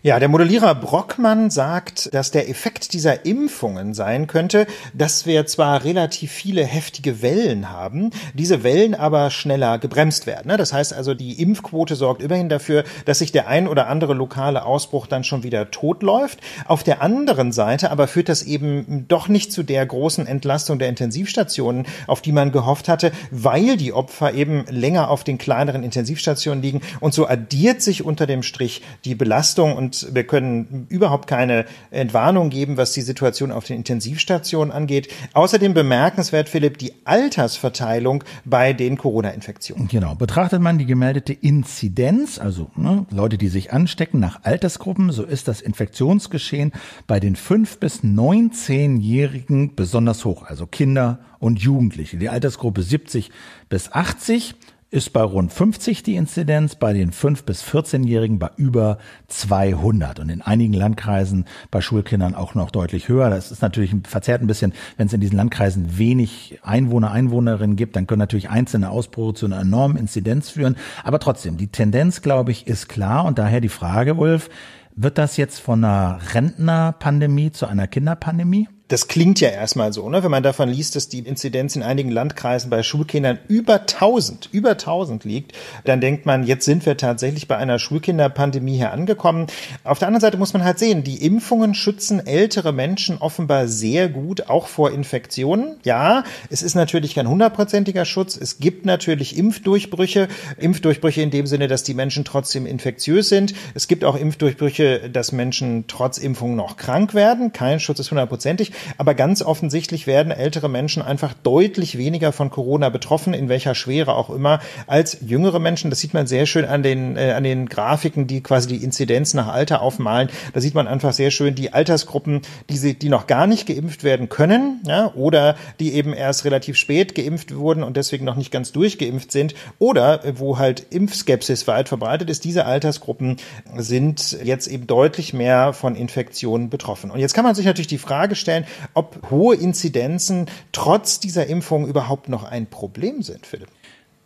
Ja, der Modellierer Brockmann sagt, dass der Effekt dieser Impfungen sein könnte, dass wir zwar relativ viele heftige Wellen haben, diese Wellen aber schneller gebremst werden. Ne? Das heißt also, die Impfquote sorgt immerhin dafür, dass sich der ein oder andere lokale Ausbruch dann schon wieder totläuft. Auf der anderen Seite aber führt das eben doch nicht zu der großen Entlastung der Intensivstationen, auf die man gehofft hatte, weil die Opfer eben länger auf den kleineren Intensivstationen liegen und so addiert sich unter dem Strich die Belastung Belastung und wir können überhaupt keine Entwarnung geben, was die Situation auf den Intensivstationen angeht. Außerdem bemerkenswert, Philipp, die Altersverteilung bei den Corona-Infektionen. Genau. Betrachtet man die gemeldete Inzidenz, also ne, Leute, die sich anstecken nach Altersgruppen, so ist das Infektionsgeschehen bei den 5- bis 19-Jährigen besonders hoch, also Kinder und Jugendliche. Die Altersgruppe 70 bis 80 ist bei rund 50 die Inzidenz, bei den 5- bis 14-Jährigen bei über 200 und in einigen Landkreisen bei Schulkindern auch noch deutlich höher. Das ist natürlich verzerrt ein bisschen, wenn es in diesen Landkreisen wenig Einwohner, Einwohnerinnen gibt, dann können natürlich einzelne Ausbrüche zu einer enormen Inzidenz führen. Aber trotzdem, die Tendenz, glaube ich, ist klar und daher die Frage, Ulf, wird das jetzt von einer Rentnerpandemie zu einer Kinderpandemie? Das klingt ja erstmal so, ne? wenn man davon liest, dass die Inzidenz in einigen Landkreisen bei Schulkindern über 1000, über 1000 liegt, dann denkt man, jetzt sind wir tatsächlich bei einer Schulkinderpandemie hier angekommen. Auf der anderen Seite muss man halt sehen, die Impfungen schützen ältere Menschen offenbar sehr gut, auch vor Infektionen. Ja, es ist natürlich kein hundertprozentiger Schutz. Es gibt natürlich Impfdurchbrüche. Impfdurchbrüche in dem Sinne, dass die Menschen trotzdem infektiös sind. Es gibt auch Impfdurchbrüche, dass Menschen trotz Impfung noch krank werden. Kein Schutz ist hundertprozentig. Aber ganz offensichtlich werden ältere Menschen einfach deutlich weniger von Corona betroffen, in welcher Schwere auch immer, als jüngere Menschen. Das sieht man sehr schön an den, äh, an den Grafiken, die quasi die Inzidenz nach Alter aufmalen. Da sieht man einfach sehr schön die Altersgruppen, die, sie, die noch gar nicht geimpft werden können ja, oder die eben erst relativ spät geimpft wurden und deswegen noch nicht ganz durchgeimpft sind oder wo halt Impfskepsis weit verbreitet ist. Diese Altersgruppen sind jetzt eben deutlich mehr von Infektionen betroffen. Und jetzt kann man sich natürlich die Frage stellen, vorstellen, ob hohe Inzidenzen trotz dieser Impfung überhaupt noch ein Problem sind, Philipp?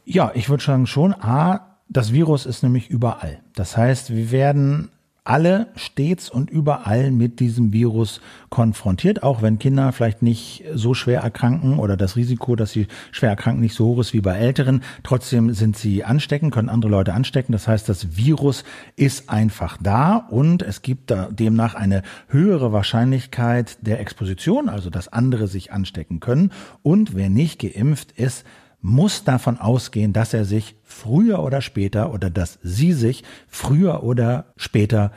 Ja, ich würde sagen schon. A, das Virus ist nämlich überall. Das heißt, wir werden alle stets und überall mit diesem Virus konfrontiert, auch wenn Kinder vielleicht nicht so schwer erkranken oder das Risiko, dass sie schwer erkranken, nicht so hoch ist wie bei Älteren. Trotzdem sind sie ansteckend, können andere Leute anstecken. Das heißt, das Virus ist einfach da und es gibt demnach eine höhere Wahrscheinlichkeit der Exposition, also dass andere sich anstecken können. Und wer nicht geimpft ist, muss davon ausgehen, dass er sich früher oder später oder dass sie sich früher oder später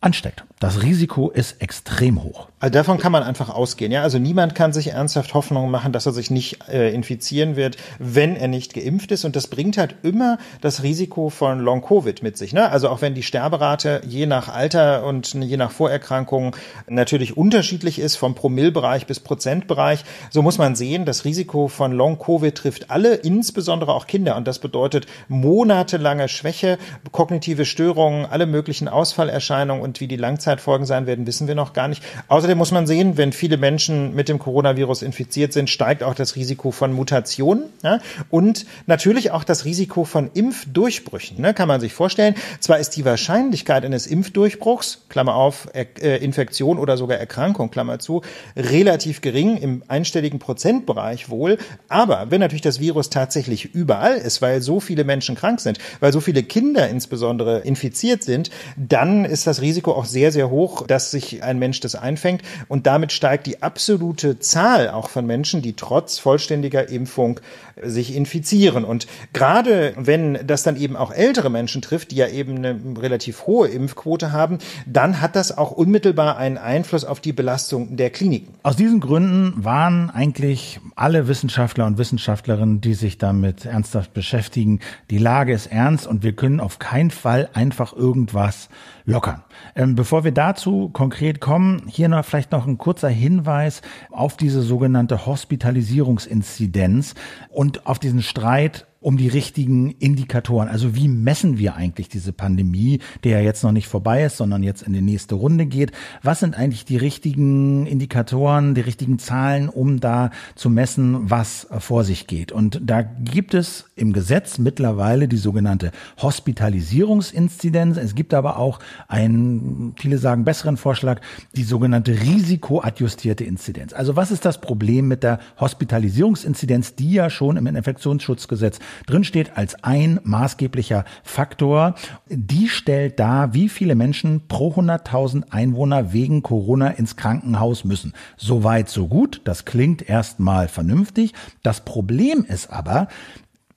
ansteckt. Das Risiko ist extrem hoch. Also davon kann man einfach ausgehen. Ja, also niemand kann sich ernsthaft Hoffnung machen, dass er sich nicht äh, infizieren wird, wenn er nicht geimpft ist. Und das bringt halt immer das Risiko von Long Covid mit sich. Ne? Also auch wenn die Sterberate je nach Alter und je nach Vorerkrankung natürlich unterschiedlich ist, vom Promillbereich bis Prozentbereich, so muss man sehen, das Risiko von Long Covid trifft alle, insbesondere auch Kinder. Und das bedeutet monatelange Schwäche, kognitive Störungen, alle möglichen Ausfallerscheinungen und wie die Langzeit Langzeitfolgen sein werden, wissen wir noch gar nicht. Außerdem muss man sehen, wenn viele Menschen mit dem Coronavirus infiziert sind, steigt auch das Risiko von Mutationen ja? und natürlich auch das Risiko von Impfdurchbrüchen. Ne? Kann man sich vorstellen. Zwar ist die Wahrscheinlichkeit eines Impfdurchbruchs, Klammer auf, er äh, Infektion oder sogar Erkrankung, Klammer zu, relativ gering, im einstelligen Prozentbereich wohl. Aber wenn natürlich das Virus tatsächlich überall ist, weil so viele Menschen krank sind, weil so viele Kinder insbesondere infiziert sind, dann ist das Risiko auch sehr, sehr sehr hoch, dass sich ein Mensch das einfängt. Und damit steigt die absolute Zahl auch von Menschen, die trotz vollständiger Impfung sich infizieren. Und gerade wenn das dann eben auch ältere Menschen trifft, die ja eben eine relativ hohe Impfquote haben, dann hat das auch unmittelbar einen Einfluss auf die Belastung der Kliniken. Aus diesen Gründen waren eigentlich alle Wissenschaftler und Wissenschaftlerinnen, die sich damit ernsthaft beschäftigen, die Lage ist ernst und wir können auf keinen Fall einfach irgendwas lockern. Ähm, bevor wir dazu konkret kommen, hier noch vielleicht noch ein kurzer Hinweis auf diese sogenannte Hospitalisierungsinzidenz und auf diesen Streit um die richtigen Indikatoren. Also wie messen wir eigentlich diese Pandemie, der ja jetzt noch nicht vorbei ist, sondern jetzt in die nächste Runde geht? Was sind eigentlich die richtigen Indikatoren, die richtigen Zahlen, um da zu messen, was vor sich geht? Und da gibt es im Gesetz mittlerweile die sogenannte Hospitalisierungsinzidenz. Es gibt aber auch einen, viele sagen besseren Vorschlag, die sogenannte risikoadjustierte Inzidenz. Also was ist das Problem mit der Hospitalisierungsinzidenz, die ja schon im Infektionsschutzgesetz drinsteht als ein maßgeblicher Faktor? Die stellt dar, wie viele Menschen pro 100.000 Einwohner wegen Corona ins Krankenhaus müssen. Soweit, so gut. Das klingt erstmal vernünftig. Das Problem ist aber,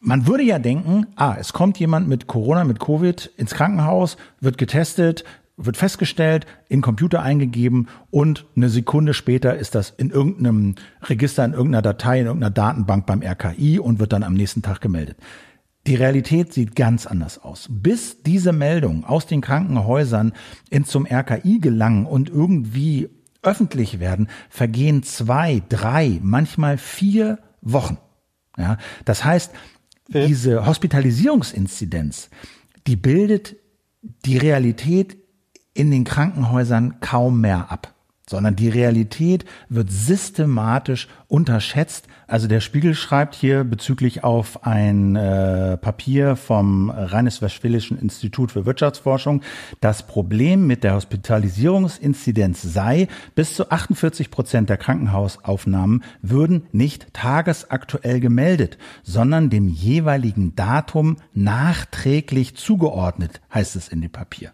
man würde ja denken, ah, es kommt jemand mit Corona, mit Covid ins Krankenhaus, wird getestet, wird festgestellt, in Computer eingegeben und eine Sekunde später ist das in irgendeinem Register, in irgendeiner Datei, in irgendeiner Datenbank beim RKI und wird dann am nächsten Tag gemeldet. Die Realität sieht ganz anders aus. Bis diese Meldungen aus den Krankenhäusern in zum RKI gelangen und irgendwie öffentlich werden, vergehen zwei, drei, manchmal vier Wochen. Ja, das heißt, Film. diese Hospitalisierungsinzidenz, die bildet die Realität in den Krankenhäusern kaum mehr ab sondern die Realität wird systematisch unterschätzt. Also der Spiegel schreibt hier bezüglich auf ein äh, Papier vom Rheinisch-Westfälischen Institut für Wirtschaftsforschung, das Problem mit der Hospitalisierungsinzidenz sei, bis zu 48 Prozent der Krankenhausaufnahmen würden nicht tagesaktuell gemeldet, sondern dem jeweiligen Datum nachträglich zugeordnet, heißt es in dem Papier.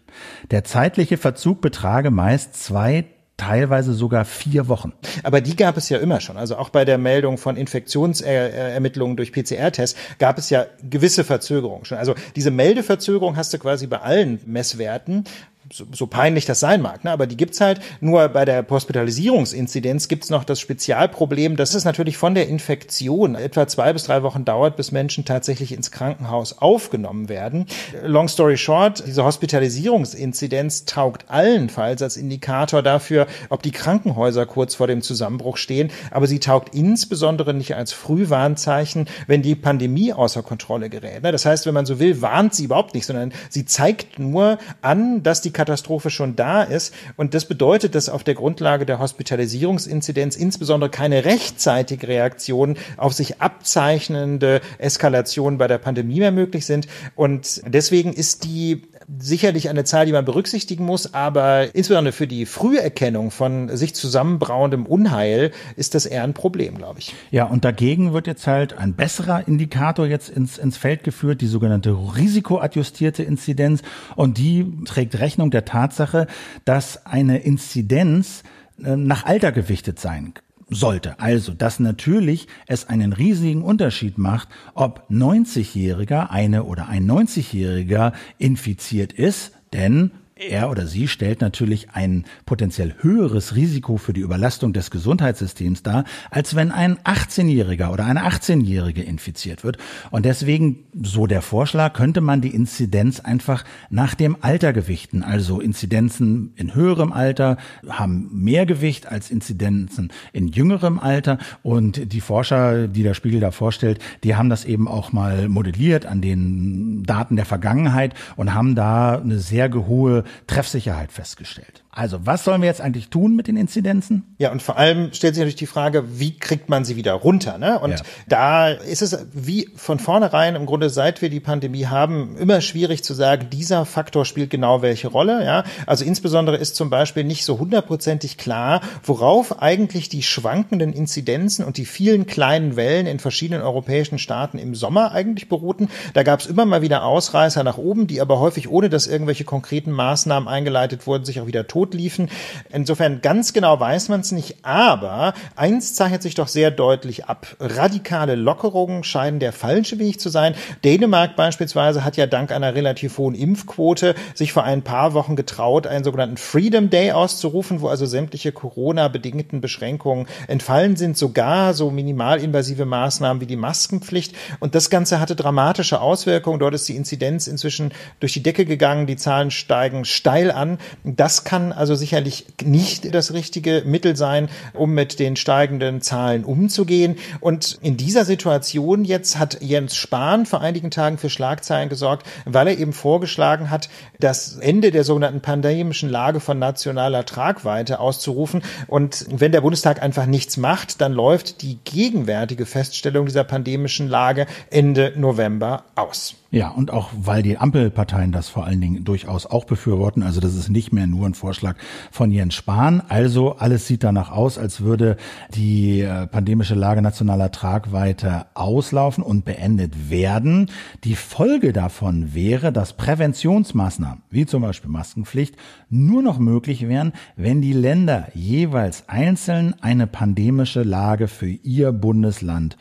Der zeitliche Verzug betrage meist zwei teilweise sogar vier Wochen. Aber die gab es ja immer schon. Also auch bei der Meldung von Infektionsermittlungen durch PCR-Tests gab es ja gewisse Verzögerungen schon. Also diese Meldeverzögerung hast du quasi bei allen Messwerten so, so peinlich das sein mag, ne? aber die gibt's halt. Nur bei der Hospitalisierungsinzidenz gibt's noch das Spezialproblem, dass es natürlich von der Infektion etwa zwei bis drei Wochen dauert, bis Menschen tatsächlich ins Krankenhaus aufgenommen werden. Long story short, diese Hospitalisierungsinzidenz taugt allenfalls als Indikator dafür, ob die Krankenhäuser kurz vor dem Zusammenbruch stehen, aber sie taugt insbesondere nicht als Frühwarnzeichen, wenn die Pandemie außer Kontrolle gerät. Ne? Das heißt, wenn man so will, warnt sie überhaupt nicht, sondern sie zeigt nur an, dass die Katastrophe schon da ist. Und das bedeutet, dass auf der Grundlage der Hospitalisierungsinzidenz insbesondere keine rechtzeitige Reaktion auf sich abzeichnende Eskalationen bei der Pandemie mehr möglich sind. Und deswegen ist die sicherlich eine Zahl, die man berücksichtigen muss, aber insbesondere für die Früherkennung von sich zusammenbrauendem Unheil ist das eher ein Problem, glaube ich. Ja, und dagegen wird jetzt halt ein besserer Indikator jetzt ins, ins Feld geführt, die sogenannte risikoadjustierte Inzidenz und die trägt Rechnung Beachtung der Tatsache, dass eine Inzidenz äh, nach Alter gewichtet sein sollte. Also, dass natürlich es einen riesigen Unterschied macht, ob 90-Jähriger eine oder ein 90-Jähriger infiziert ist, denn er oder sie stellt natürlich ein potenziell höheres Risiko für die Überlastung des Gesundheitssystems dar, als wenn ein 18-Jähriger oder eine 18-Jährige infiziert wird. Und deswegen, so der Vorschlag, könnte man die Inzidenz einfach nach dem Alter gewichten. Also Inzidenzen in höherem Alter haben mehr Gewicht als Inzidenzen in jüngerem Alter. Und die Forscher, die der Spiegel da vorstellt, die haben das eben auch mal modelliert an den Daten der Vergangenheit und haben da eine sehr hohe Treffsicherheit festgestellt. Also, was sollen wir jetzt eigentlich tun mit den Inzidenzen? Ja, und vor allem stellt sich natürlich die Frage, wie kriegt man sie wieder runter? Ne? Und ja. da ist es wie von vornherein im Grunde, seit wir die Pandemie haben, immer schwierig zu sagen, dieser Faktor spielt genau welche Rolle. Ja? Also insbesondere ist zum Beispiel nicht so hundertprozentig klar, worauf eigentlich die schwankenden Inzidenzen und die vielen kleinen Wellen in verschiedenen europäischen Staaten im Sommer eigentlich beruhten. Da gab es immer mal wieder Ausreißer nach oben, die aber häufig, ohne dass irgendwelche konkreten Maßnahmen eingeleitet wurden, sich auch wieder tot tot liefen. Insofern ganz genau weiß man es nicht, aber eins zeichnet sich doch sehr deutlich ab. Radikale Lockerungen scheinen der falsche Weg zu sein. Dänemark beispielsweise hat ja dank einer relativ hohen Impfquote sich vor ein paar Wochen getraut, einen sogenannten Freedom Day auszurufen, wo also sämtliche Corona-bedingten Beschränkungen entfallen sind, sogar so minimalinvasive Maßnahmen wie die Maskenpflicht. Und das Ganze hatte dramatische Auswirkungen. Dort ist die Inzidenz inzwischen durch die Decke gegangen, die Zahlen steigen steil an. Das kann also sicherlich nicht das richtige Mittel sein, um mit den steigenden Zahlen umzugehen. Und in dieser Situation jetzt hat Jens Spahn vor einigen Tagen für Schlagzeilen gesorgt, weil er eben vorgeschlagen hat, das Ende der sogenannten pandemischen Lage von nationaler Tragweite auszurufen. Und wenn der Bundestag einfach nichts macht, dann läuft die gegenwärtige Feststellung dieser pandemischen Lage Ende November aus. Ja, und auch weil die Ampelparteien das vor allen Dingen durchaus auch befürworten. Also das ist nicht mehr nur ein Vorschlag von Jens Spahn. Also alles sieht danach aus, als würde die äh, pandemische Lage nationaler Tragweite auslaufen und beendet werden. Die Folge davon wäre, dass Präventionsmaßnahmen, wie zum Beispiel Maskenpflicht, nur noch möglich wären, wenn die Länder jeweils einzeln eine pandemische Lage für ihr Bundesland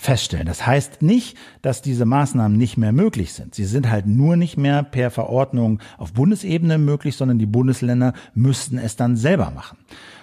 feststellen. Das heißt nicht, dass diese Maßnahmen nicht mehr möglich sind. Sie sind halt nur nicht mehr per Verordnung auf Bundesebene möglich, sondern die Bundesländer müssten es dann selber machen.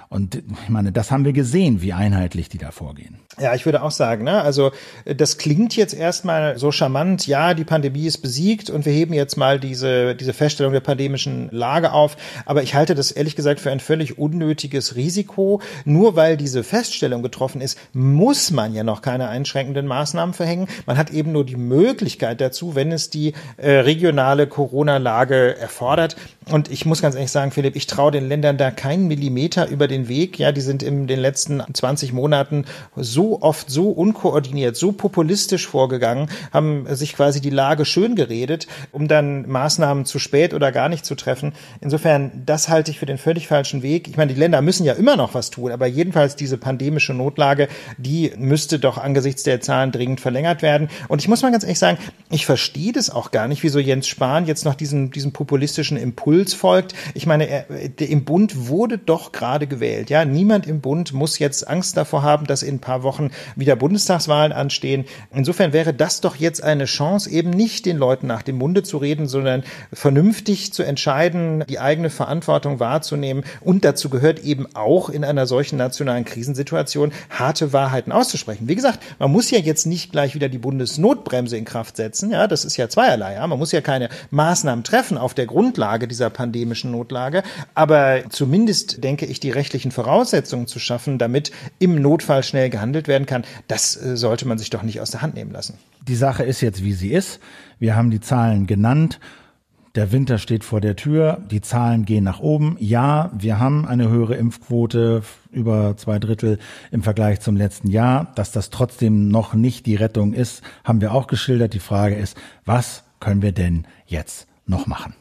Und ich meine, das haben wir gesehen, wie einheitlich die da vorgehen. Ja, ich würde auch sagen, ne? also das klingt jetzt erstmal so charmant, ja, die Pandemie ist besiegt und wir heben jetzt mal diese, diese Feststellung der pandemischen Lage auf. Aber ich halte das ehrlich gesagt für ein völlig unnötiges Risiko. Nur weil diese Feststellung getroffen ist, muss man ja noch keine einschränkenden Maßnahmen verhängen. Man hat eben nur die Möglichkeit dazu, wenn es die äh, regionale Corona-Lage erfordert. Und ich muss ganz ehrlich sagen, Philipp, ich traue den Ländern da keinen Millimeter über den Weg. Ja, die sind in den letzten 20 Monaten so oft so unkoordiniert, so populistisch vorgegangen, haben sich quasi die Lage schön geredet, um dann Maßnahmen zu spät oder gar nicht zu treffen. Insofern, das halte ich für den völlig falschen Weg. Ich meine, die Länder müssen ja immer noch was tun, aber jedenfalls diese pandemische Notlage, die müsste doch angesichts der Zahlen dringend verlängert werden. Und ich muss mal ganz ehrlich sagen, ich verstehe das auch gar nicht, wieso Jens Spahn jetzt noch diesen, diesen populistischen Impuls Öls folgt. Ich meine, er, im Bund wurde doch gerade gewählt. Ja, niemand im Bund muss jetzt Angst davor haben, dass in ein paar Wochen wieder Bundestagswahlen anstehen. Insofern wäre das doch jetzt eine Chance, eben nicht den Leuten nach dem Munde zu reden, sondern vernünftig zu entscheiden, die eigene Verantwortung wahrzunehmen. Und dazu gehört eben auch in einer solchen nationalen Krisensituation harte Wahrheiten auszusprechen. Wie gesagt, man muss ja jetzt nicht gleich wieder die Bundesnotbremse in Kraft setzen. Ja, das ist ja zweierlei. Ja? Man muss ja keine Maßnahmen treffen auf der Grundlage dieser dieser pandemischen Notlage. Aber zumindest denke ich, die rechtlichen Voraussetzungen zu schaffen, damit im Notfall schnell gehandelt werden kann, das äh, sollte man sich doch nicht aus der Hand nehmen lassen. Die Sache ist jetzt, wie sie ist. Wir haben die Zahlen genannt. Der Winter steht vor der Tür, die Zahlen gehen nach oben. Ja, wir haben eine höhere Impfquote, über zwei Drittel im Vergleich zum letzten Jahr. Dass das trotzdem noch nicht die Rettung ist, haben wir auch geschildert. Die Frage ist, was können wir denn jetzt noch machen?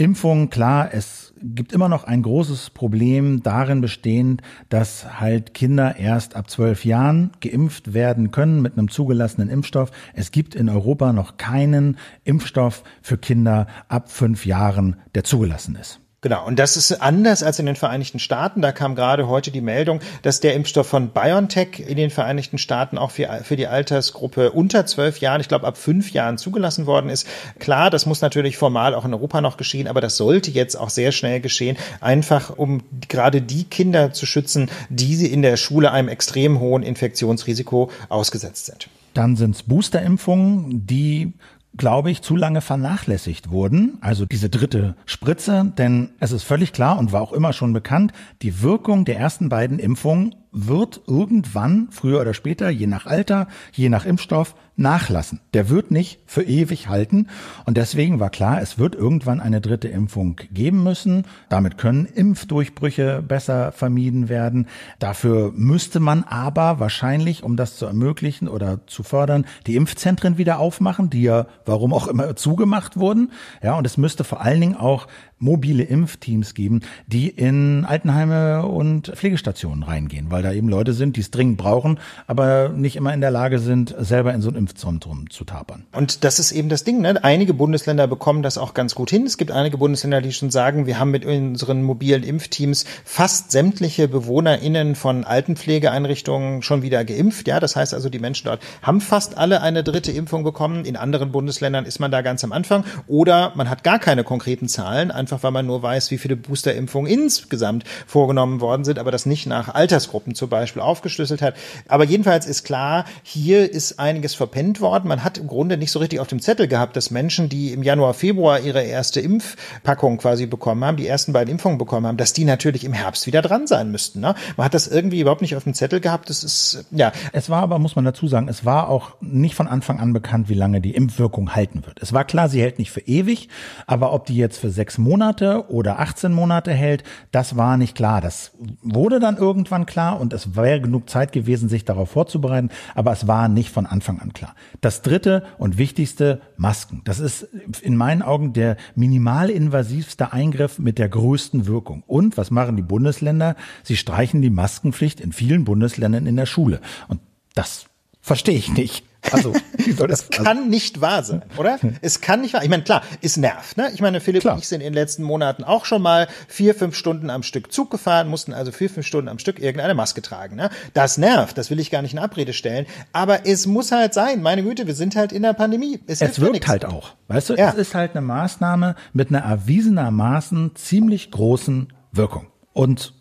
Impfung, klar, es gibt immer noch ein großes Problem darin bestehend, dass halt Kinder erst ab zwölf Jahren geimpft werden können mit einem zugelassenen Impfstoff. Es gibt in Europa noch keinen Impfstoff für Kinder ab fünf Jahren, der zugelassen ist. Genau, und das ist anders als in den Vereinigten Staaten. Da kam gerade heute die Meldung, dass der Impfstoff von BioNTech in den Vereinigten Staaten auch für, für die Altersgruppe unter zwölf Jahren, ich glaube ab fünf Jahren zugelassen worden ist. Klar, das muss natürlich formal auch in Europa noch geschehen, aber das sollte jetzt auch sehr schnell geschehen, einfach um gerade die Kinder zu schützen, die in der Schule einem extrem hohen Infektionsrisiko ausgesetzt sind. Dann sind es Boosterimpfungen, die glaube ich, zu lange vernachlässigt wurden. Also diese dritte Spritze, denn es ist völlig klar und war auch immer schon bekannt, die Wirkung der ersten beiden Impfungen wird irgendwann, früher oder später, je nach Alter, je nach Impfstoff, nachlassen. Der wird nicht für ewig halten. Und deswegen war klar, es wird irgendwann eine dritte Impfung geben müssen. Damit können Impfdurchbrüche besser vermieden werden. Dafür müsste man aber wahrscheinlich, um das zu ermöglichen oder zu fördern, die Impfzentren wieder aufmachen, die ja, warum auch immer, zugemacht wurden. Ja, und es müsste vor allen Dingen auch mobile Impfteams geben, die in Altenheime und Pflegestationen reingehen, weil da eben Leute sind, die es dringend brauchen, aber nicht immer in der Lage sind, selber in so ein Impfzentrum zu tapern. Und das ist eben das Ding, ne? Einige Bundesländer bekommen das auch ganz gut hin. Es gibt einige Bundesländer, die schon sagen, wir haben mit unseren mobilen Impfteams fast sämtliche BewohnerInnen von Altenpflegeeinrichtungen schon wieder geimpft. Ja, das heißt also, die Menschen dort haben fast alle eine dritte Impfung bekommen. In anderen Bundesländern ist man da ganz am Anfang oder man hat gar keine konkreten Zahlen, einfach weil man nur weiß, wie viele Boosterimpfungen insgesamt vorgenommen worden sind, aber das nicht nach Altersgruppen zum Beispiel aufgeschlüsselt hat. Aber jedenfalls ist klar, hier ist einiges verpennt worden. Man hat im Grunde nicht so richtig auf dem Zettel gehabt, dass Menschen, die im Januar, Februar ihre erste Impfpackung quasi bekommen haben, die ersten beiden Impfungen bekommen haben, dass die natürlich im Herbst wieder dran sein müssten. Ne? Man hat das irgendwie überhaupt nicht auf dem Zettel gehabt. Das ist, ja. Es war aber, muss man dazu sagen, es war auch nicht von Anfang an bekannt, wie lange die Impfwirkung halten wird. Es war klar, sie hält nicht für ewig, aber ob die jetzt für sechs Monate Monate oder 18 Monate hält, das war nicht klar. Das wurde dann irgendwann klar und es wäre genug Zeit gewesen, sich darauf vorzubereiten, aber es war nicht von Anfang an klar. Das dritte und wichtigste, Masken. Das ist in meinen Augen der minimalinvasivste Eingriff mit der größten Wirkung. Und was machen die Bundesländer? Sie streichen die Maskenpflicht in vielen Bundesländern in der Schule. Und das verstehe ich nicht. Also, das kann nicht wahr sein, oder? Es kann nicht wahr. Ich meine, klar, es nervt. Ne? Ich meine, Philipp klar. und ich sind in den letzten Monaten auch schon mal vier, fünf Stunden am Stück Zug gefahren, mussten also vier, fünf Stunden am Stück irgendeine Maske tragen. Ne? Das nervt, das will ich gar nicht in Abrede stellen. Aber es muss halt sein. Meine Güte, wir sind halt in der Pandemie. Es, es wirkt halt auch. Weißt du, ja. es ist halt eine Maßnahme mit einer erwiesenermaßen ziemlich großen Wirkung. Und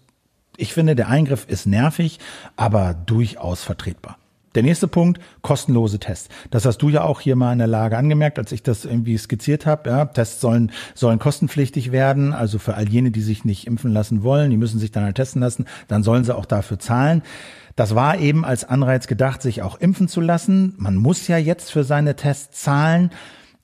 ich finde, der Eingriff ist nervig, aber durchaus vertretbar. Der nächste Punkt, kostenlose Tests. Das hast du ja auch hier mal in der Lage angemerkt, als ich das irgendwie skizziert habe. Ja, Tests sollen, sollen kostenpflichtig werden, also für all jene, die sich nicht impfen lassen wollen, die müssen sich dann halt testen lassen, dann sollen sie auch dafür zahlen. Das war eben als Anreiz gedacht, sich auch impfen zu lassen. Man muss ja jetzt für seine Tests zahlen.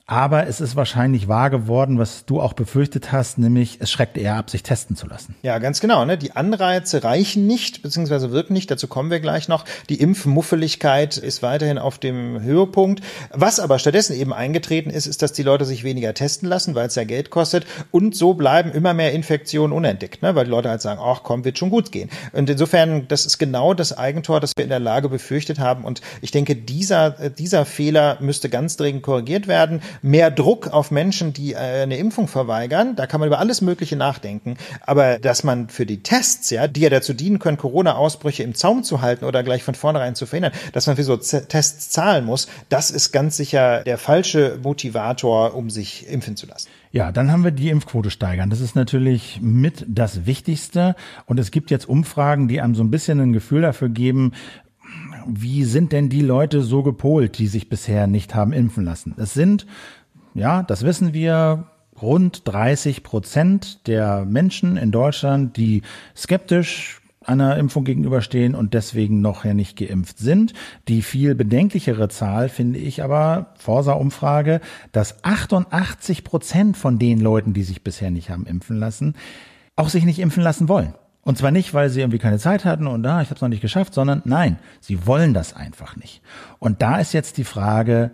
Aber es ist wahrscheinlich wahr geworden, was du auch befürchtet hast, nämlich es schreckt eher ab, sich testen zu lassen. Ja, ganz genau. Ne? Die Anreize reichen nicht, beziehungsweise wirken nicht. Dazu kommen wir gleich noch. Die Impfmuffeligkeit ist weiterhin auf dem Höhepunkt. Was aber stattdessen eben eingetreten ist, ist, dass die Leute sich weniger testen lassen, weil es ja Geld kostet. Und so bleiben immer mehr Infektionen unentdeckt, ne? weil die Leute halt sagen, ach komm, wird schon gut gehen. Und insofern, das ist genau das Eigentor, das wir in der Lage befürchtet haben. Und ich denke, dieser, äh, dieser Fehler müsste ganz dringend korrigiert werden mehr Druck auf Menschen, die äh, eine Impfung verweigern. Da kann man über alles Mögliche nachdenken. Aber dass man für die Tests, ja, die ja dazu dienen können, Corona-Ausbrüche im Zaum zu halten oder gleich von vornherein zu verhindern, dass man für so Tests zahlen muss, das ist ganz sicher der falsche Motivator, um sich impfen zu lassen. Ja, dann haben wir die Impfquote steigern. Das ist natürlich mit das Wichtigste. Und es gibt jetzt Umfragen, die einem so ein bisschen ein Gefühl dafür geben, wie sind denn die Leute so gepolt, die sich bisher nicht haben impfen lassen? Es sind, ja, das wissen wir, rund 30 Prozent der Menschen in Deutschland, die skeptisch einer Impfung gegenüberstehen und deswegen noch ja nicht geimpft sind. Die viel bedenklichere Zahl finde ich aber, Forsa-Umfrage, dass 88 Prozent von den Leuten, die sich bisher nicht haben impfen lassen, auch sich nicht impfen lassen wollen. Und zwar nicht, weil sie irgendwie keine Zeit hatten und da, ah, ich habe es noch nicht geschafft, sondern nein, sie wollen das einfach nicht. Und da ist jetzt die Frage,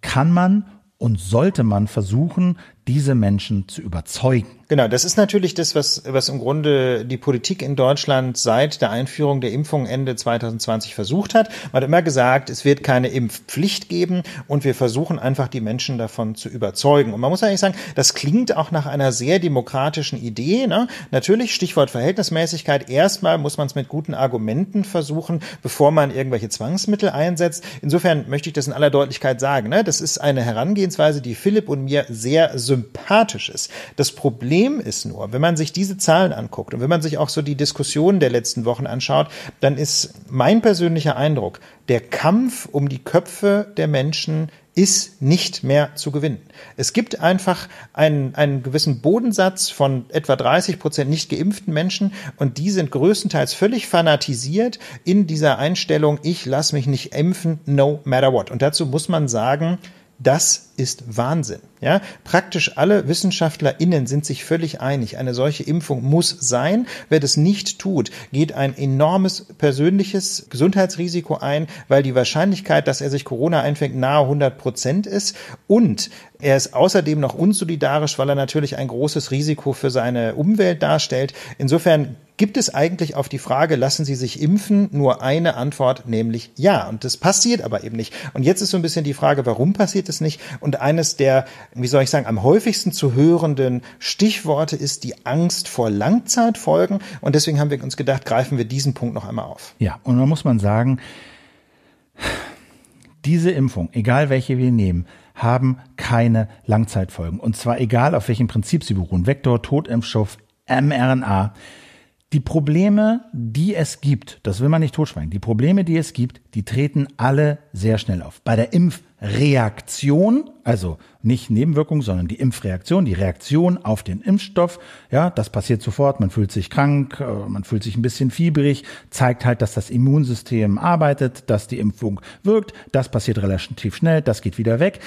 kann man und sollte man versuchen, diese Menschen zu überzeugen? Genau, das ist natürlich das, was, was im Grunde die Politik in Deutschland seit der Einführung der Impfung Ende 2020 versucht hat. Man hat immer gesagt, es wird keine Impfpflicht geben und wir versuchen einfach die Menschen davon zu überzeugen. Und man muss eigentlich sagen, das klingt auch nach einer sehr demokratischen Idee. Ne? Natürlich, Stichwort Verhältnismäßigkeit, erstmal muss man es mit guten Argumenten versuchen, bevor man irgendwelche Zwangsmittel einsetzt. Insofern möchte ich das in aller Deutlichkeit sagen. Ne? Das ist eine Herangehensweise, die Philipp und mir sehr sympathisch ist. Das Problem Problem ist nur, wenn man sich diese Zahlen anguckt und wenn man sich auch so die Diskussionen der letzten Wochen anschaut, dann ist mein persönlicher Eindruck, der Kampf um die Köpfe der Menschen ist nicht mehr zu gewinnen. Es gibt einfach einen, einen gewissen Bodensatz von etwa 30 Prozent nicht geimpften Menschen und die sind größtenteils völlig fanatisiert in dieser Einstellung, ich lasse mich nicht impfen, no matter what. Und dazu muss man sagen, das ist Wahnsinn. Ja, praktisch alle WissenschaftlerInnen sind sich völlig einig. Eine solche Impfung muss sein. Wer das nicht tut, geht ein enormes persönliches Gesundheitsrisiko ein, weil die Wahrscheinlichkeit, dass er sich Corona einfängt, nahe 100 Prozent ist. Und er ist außerdem noch unsolidarisch, weil er natürlich ein großes Risiko für seine Umwelt darstellt. Insofern gibt es eigentlich auf die Frage, lassen Sie sich impfen, nur eine Antwort, nämlich ja. Und das passiert aber eben nicht. Und jetzt ist so ein bisschen die Frage, warum passiert es nicht? Und eines der wie soll ich sagen, am häufigsten zu hörenden Stichworte ist die Angst vor Langzeitfolgen. Und deswegen haben wir uns gedacht, greifen wir diesen Punkt noch einmal auf. Ja, und da muss man sagen, diese Impfung, egal welche wir nehmen, haben keine Langzeitfolgen. Und zwar egal, auf welchem Prinzip sie beruhen. Vektor, Totimpfstoff, mRNA. Die Probleme, die es gibt, das will man nicht totschweigen, die Probleme, die es gibt, die treten alle sehr schnell auf. Bei der Impfreaktion, also nicht Nebenwirkung, sondern die Impfreaktion, die Reaktion auf den Impfstoff, ja, das passiert sofort, man fühlt sich krank, äh, man fühlt sich ein bisschen fiebrig, zeigt halt, dass das Immunsystem arbeitet, dass die Impfung wirkt, das passiert relativ schnell, das geht wieder weg.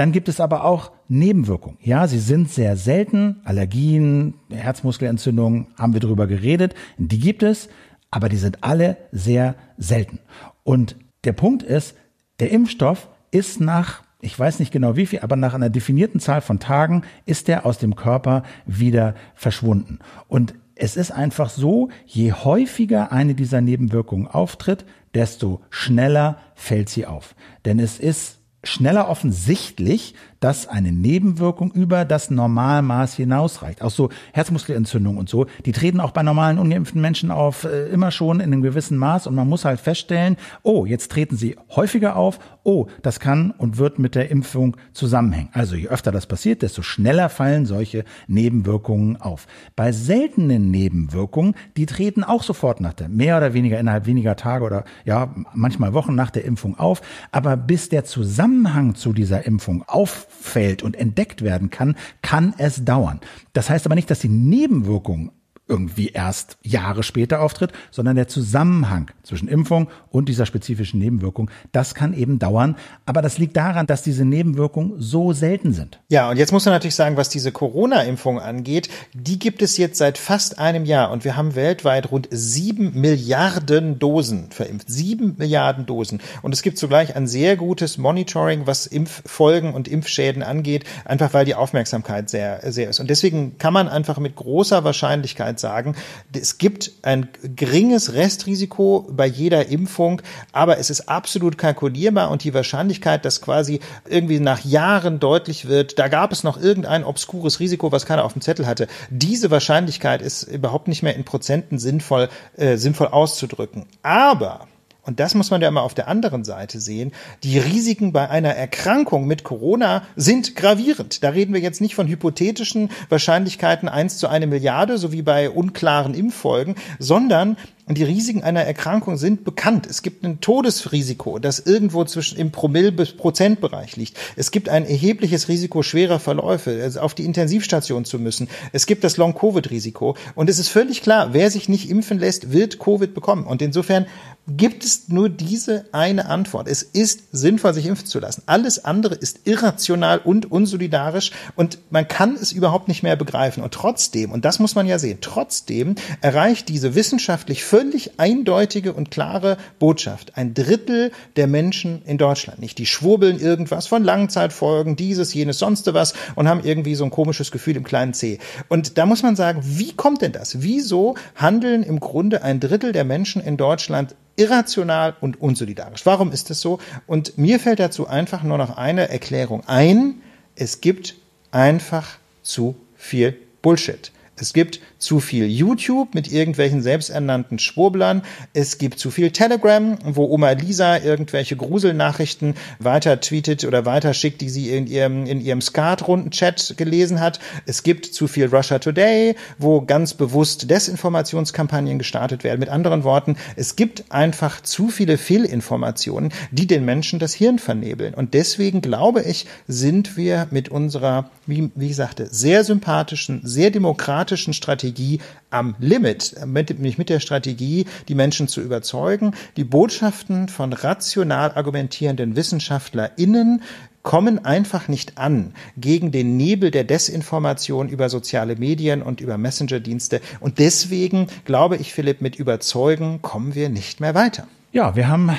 Dann gibt es aber auch Nebenwirkungen. Ja, sie sind sehr selten. Allergien, Herzmuskelentzündungen, haben wir darüber geredet. Die gibt es, aber die sind alle sehr selten. Und der Punkt ist, der Impfstoff ist nach ich weiß nicht genau wie viel, aber nach einer definierten Zahl von Tagen ist er aus dem Körper wieder verschwunden. Und es ist einfach so, je häufiger eine dieser Nebenwirkungen auftritt, desto schneller fällt sie auf. Denn es ist schneller offensichtlich, das eine Nebenwirkung über das Normalmaß hinausreicht. Auch so Herzmuskelentzündungen und so, die treten auch bei normalen ungeimpften Menschen auf, äh, immer schon in einem gewissen Maß und man muss halt feststellen, oh, jetzt treten sie häufiger auf, oh, das kann und wird mit der Impfung zusammenhängen. Also je öfter das passiert, desto schneller fallen solche Nebenwirkungen auf. Bei seltenen Nebenwirkungen, die treten auch sofort nach der, mehr oder weniger innerhalb weniger Tage oder ja, manchmal Wochen nach der Impfung auf. Aber bis der Zusammenhang zu dieser Impfung auf auffällt und entdeckt werden kann, kann es dauern. Das heißt aber nicht, dass die Nebenwirkungen irgendwie erst Jahre später auftritt, sondern der Zusammenhang zwischen Impfung und dieser spezifischen Nebenwirkung, das kann eben dauern. Aber das liegt daran, dass diese Nebenwirkungen so selten sind. Ja, und jetzt muss man natürlich sagen, was diese Corona-Impfung angeht, die gibt es jetzt seit fast einem Jahr und wir haben weltweit rund sieben Milliarden Dosen verimpft. Sieben Milliarden Dosen. Und es gibt zugleich ein sehr gutes Monitoring, was Impffolgen und Impfschäden angeht, einfach weil die Aufmerksamkeit sehr, sehr ist. Und deswegen kann man einfach mit großer Wahrscheinlichkeit sagen, es gibt ein geringes Restrisiko bei jeder Impfung, aber es ist absolut kalkulierbar und die Wahrscheinlichkeit, dass quasi irgendwie nach Jahren deutlich wird, da gab es noch irgendein obskures Risiko, was keiner auf dem Zettel hatte. Diese Wahrscheinlichkeit ist überhaupt nicht mehr in Prozenten sinnvoll, äh, sinnvoll auszudrücken. Aber und das muss man ja immer auf der anderen Seite sehen, die Risiken bei einer Erkrankung mit Corona sind gravierend. Da reden wir jetzt nicht von hypothetischen Wahrscheinlichkeiten eins zu eine Milliarde, so wie bei unklaren Impffolgen, sondern und die Risiken einer Erkrankung sind bekannt. Es gibt ein Todesrisiko, das irgendwo zwischen im Promille- bis Prozentbereich liegt. Es gibt ein erhebliches Risiko schwerer Verläufe, also auf die Intensivstation zu müssen. Es gibt das Long-Covid-Risiko. Und es ist völlig klar, wer sich nicht impfen lässt, wird Covid bekommen. Und insofern gibt es nur diese eine Antwort. Es ist sinnvoll, sich impfen zu lassen. Alles andere ist irrational und unsolidarisch und man kann es überhaupt nicht mehr begreifen. Und trotzdem, und das muss man ja sehen, trotzdem erreicht diese wissenschaftlich völlig eindeutige und klare Botschaft. Ein Drittel der Menschen in Deutschland, nicht die schwurbeln irgendwas von Langzeitfolgen, dieses, jenes, sonst was und haben irgendwie so ein komisches Gefühl im kleinen C. Und da muss man sagen, wie kommt denn das? Wieso handeln im Grunde ein Drittel der Menschen in Deutschland irrational und unsolidarisch? Warum ist das so? Und mir fällt dazu einfach nur noch eine Erklärung ein. Es gibt einfach zu viel Bullshit. Es gibt zu viel YouTube mit irgendwelchen selbsternannten Schwurblern. Es gibt zu viel Telegram, wo Oma Lisa irgendwelche Gruselnachrichten weiter tweetet oder weiterschickt, die sie in ihrem, in ihrem Skat-Runden-Chat gelesen hat. Es gibt zu viel Russia Today, wo ganz bewusst Desinformationskampagnen gestartet werden. Mit anderen Worten, es gibt einfach zu viele Fehlinformationen, die den Menschen das Hirn vernebeln. Und deswegen glaube ich, sind wir mit unserer, wie, wie ich sagte, sehr sympathischen, sehr demokratischen Strategie Strategie am Limit, nämlich mit der Strategie, die Menschen zu überzeugen. Die Botschaften von rational argumentierenden WissenschaftlerInnen kommen einfach nicht an gegen den Nebel der Desinformation über soziale Medien und über Messenger-Dienste. Und deswegen glaube ich, Philipp, mit Überzeugen kommen wir nicht mehr weiter. Ja, wir haben,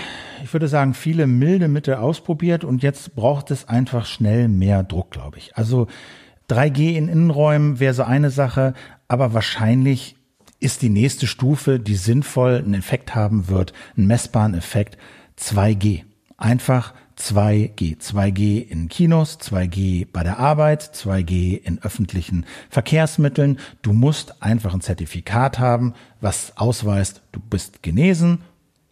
ich würde sagen, viele milde Mittel ausprobiert und jetzt braucht es einfach schnell mehr Druck, glaube ich. Also 3G in Innenräumen wäre so eine Sache, aber wahrscheinlich ist die nächste Stufe, die sinnvoll einen Effekt haben wird, einen messbaren Effekt, 2G. Einfach 2G. 2G in Kinos, 2G bei der Arbeit, 2G in öffentlichen Verkehrsmitteln. Du musst einfach ein Zertifikat haben, was ausweist, du bist genesen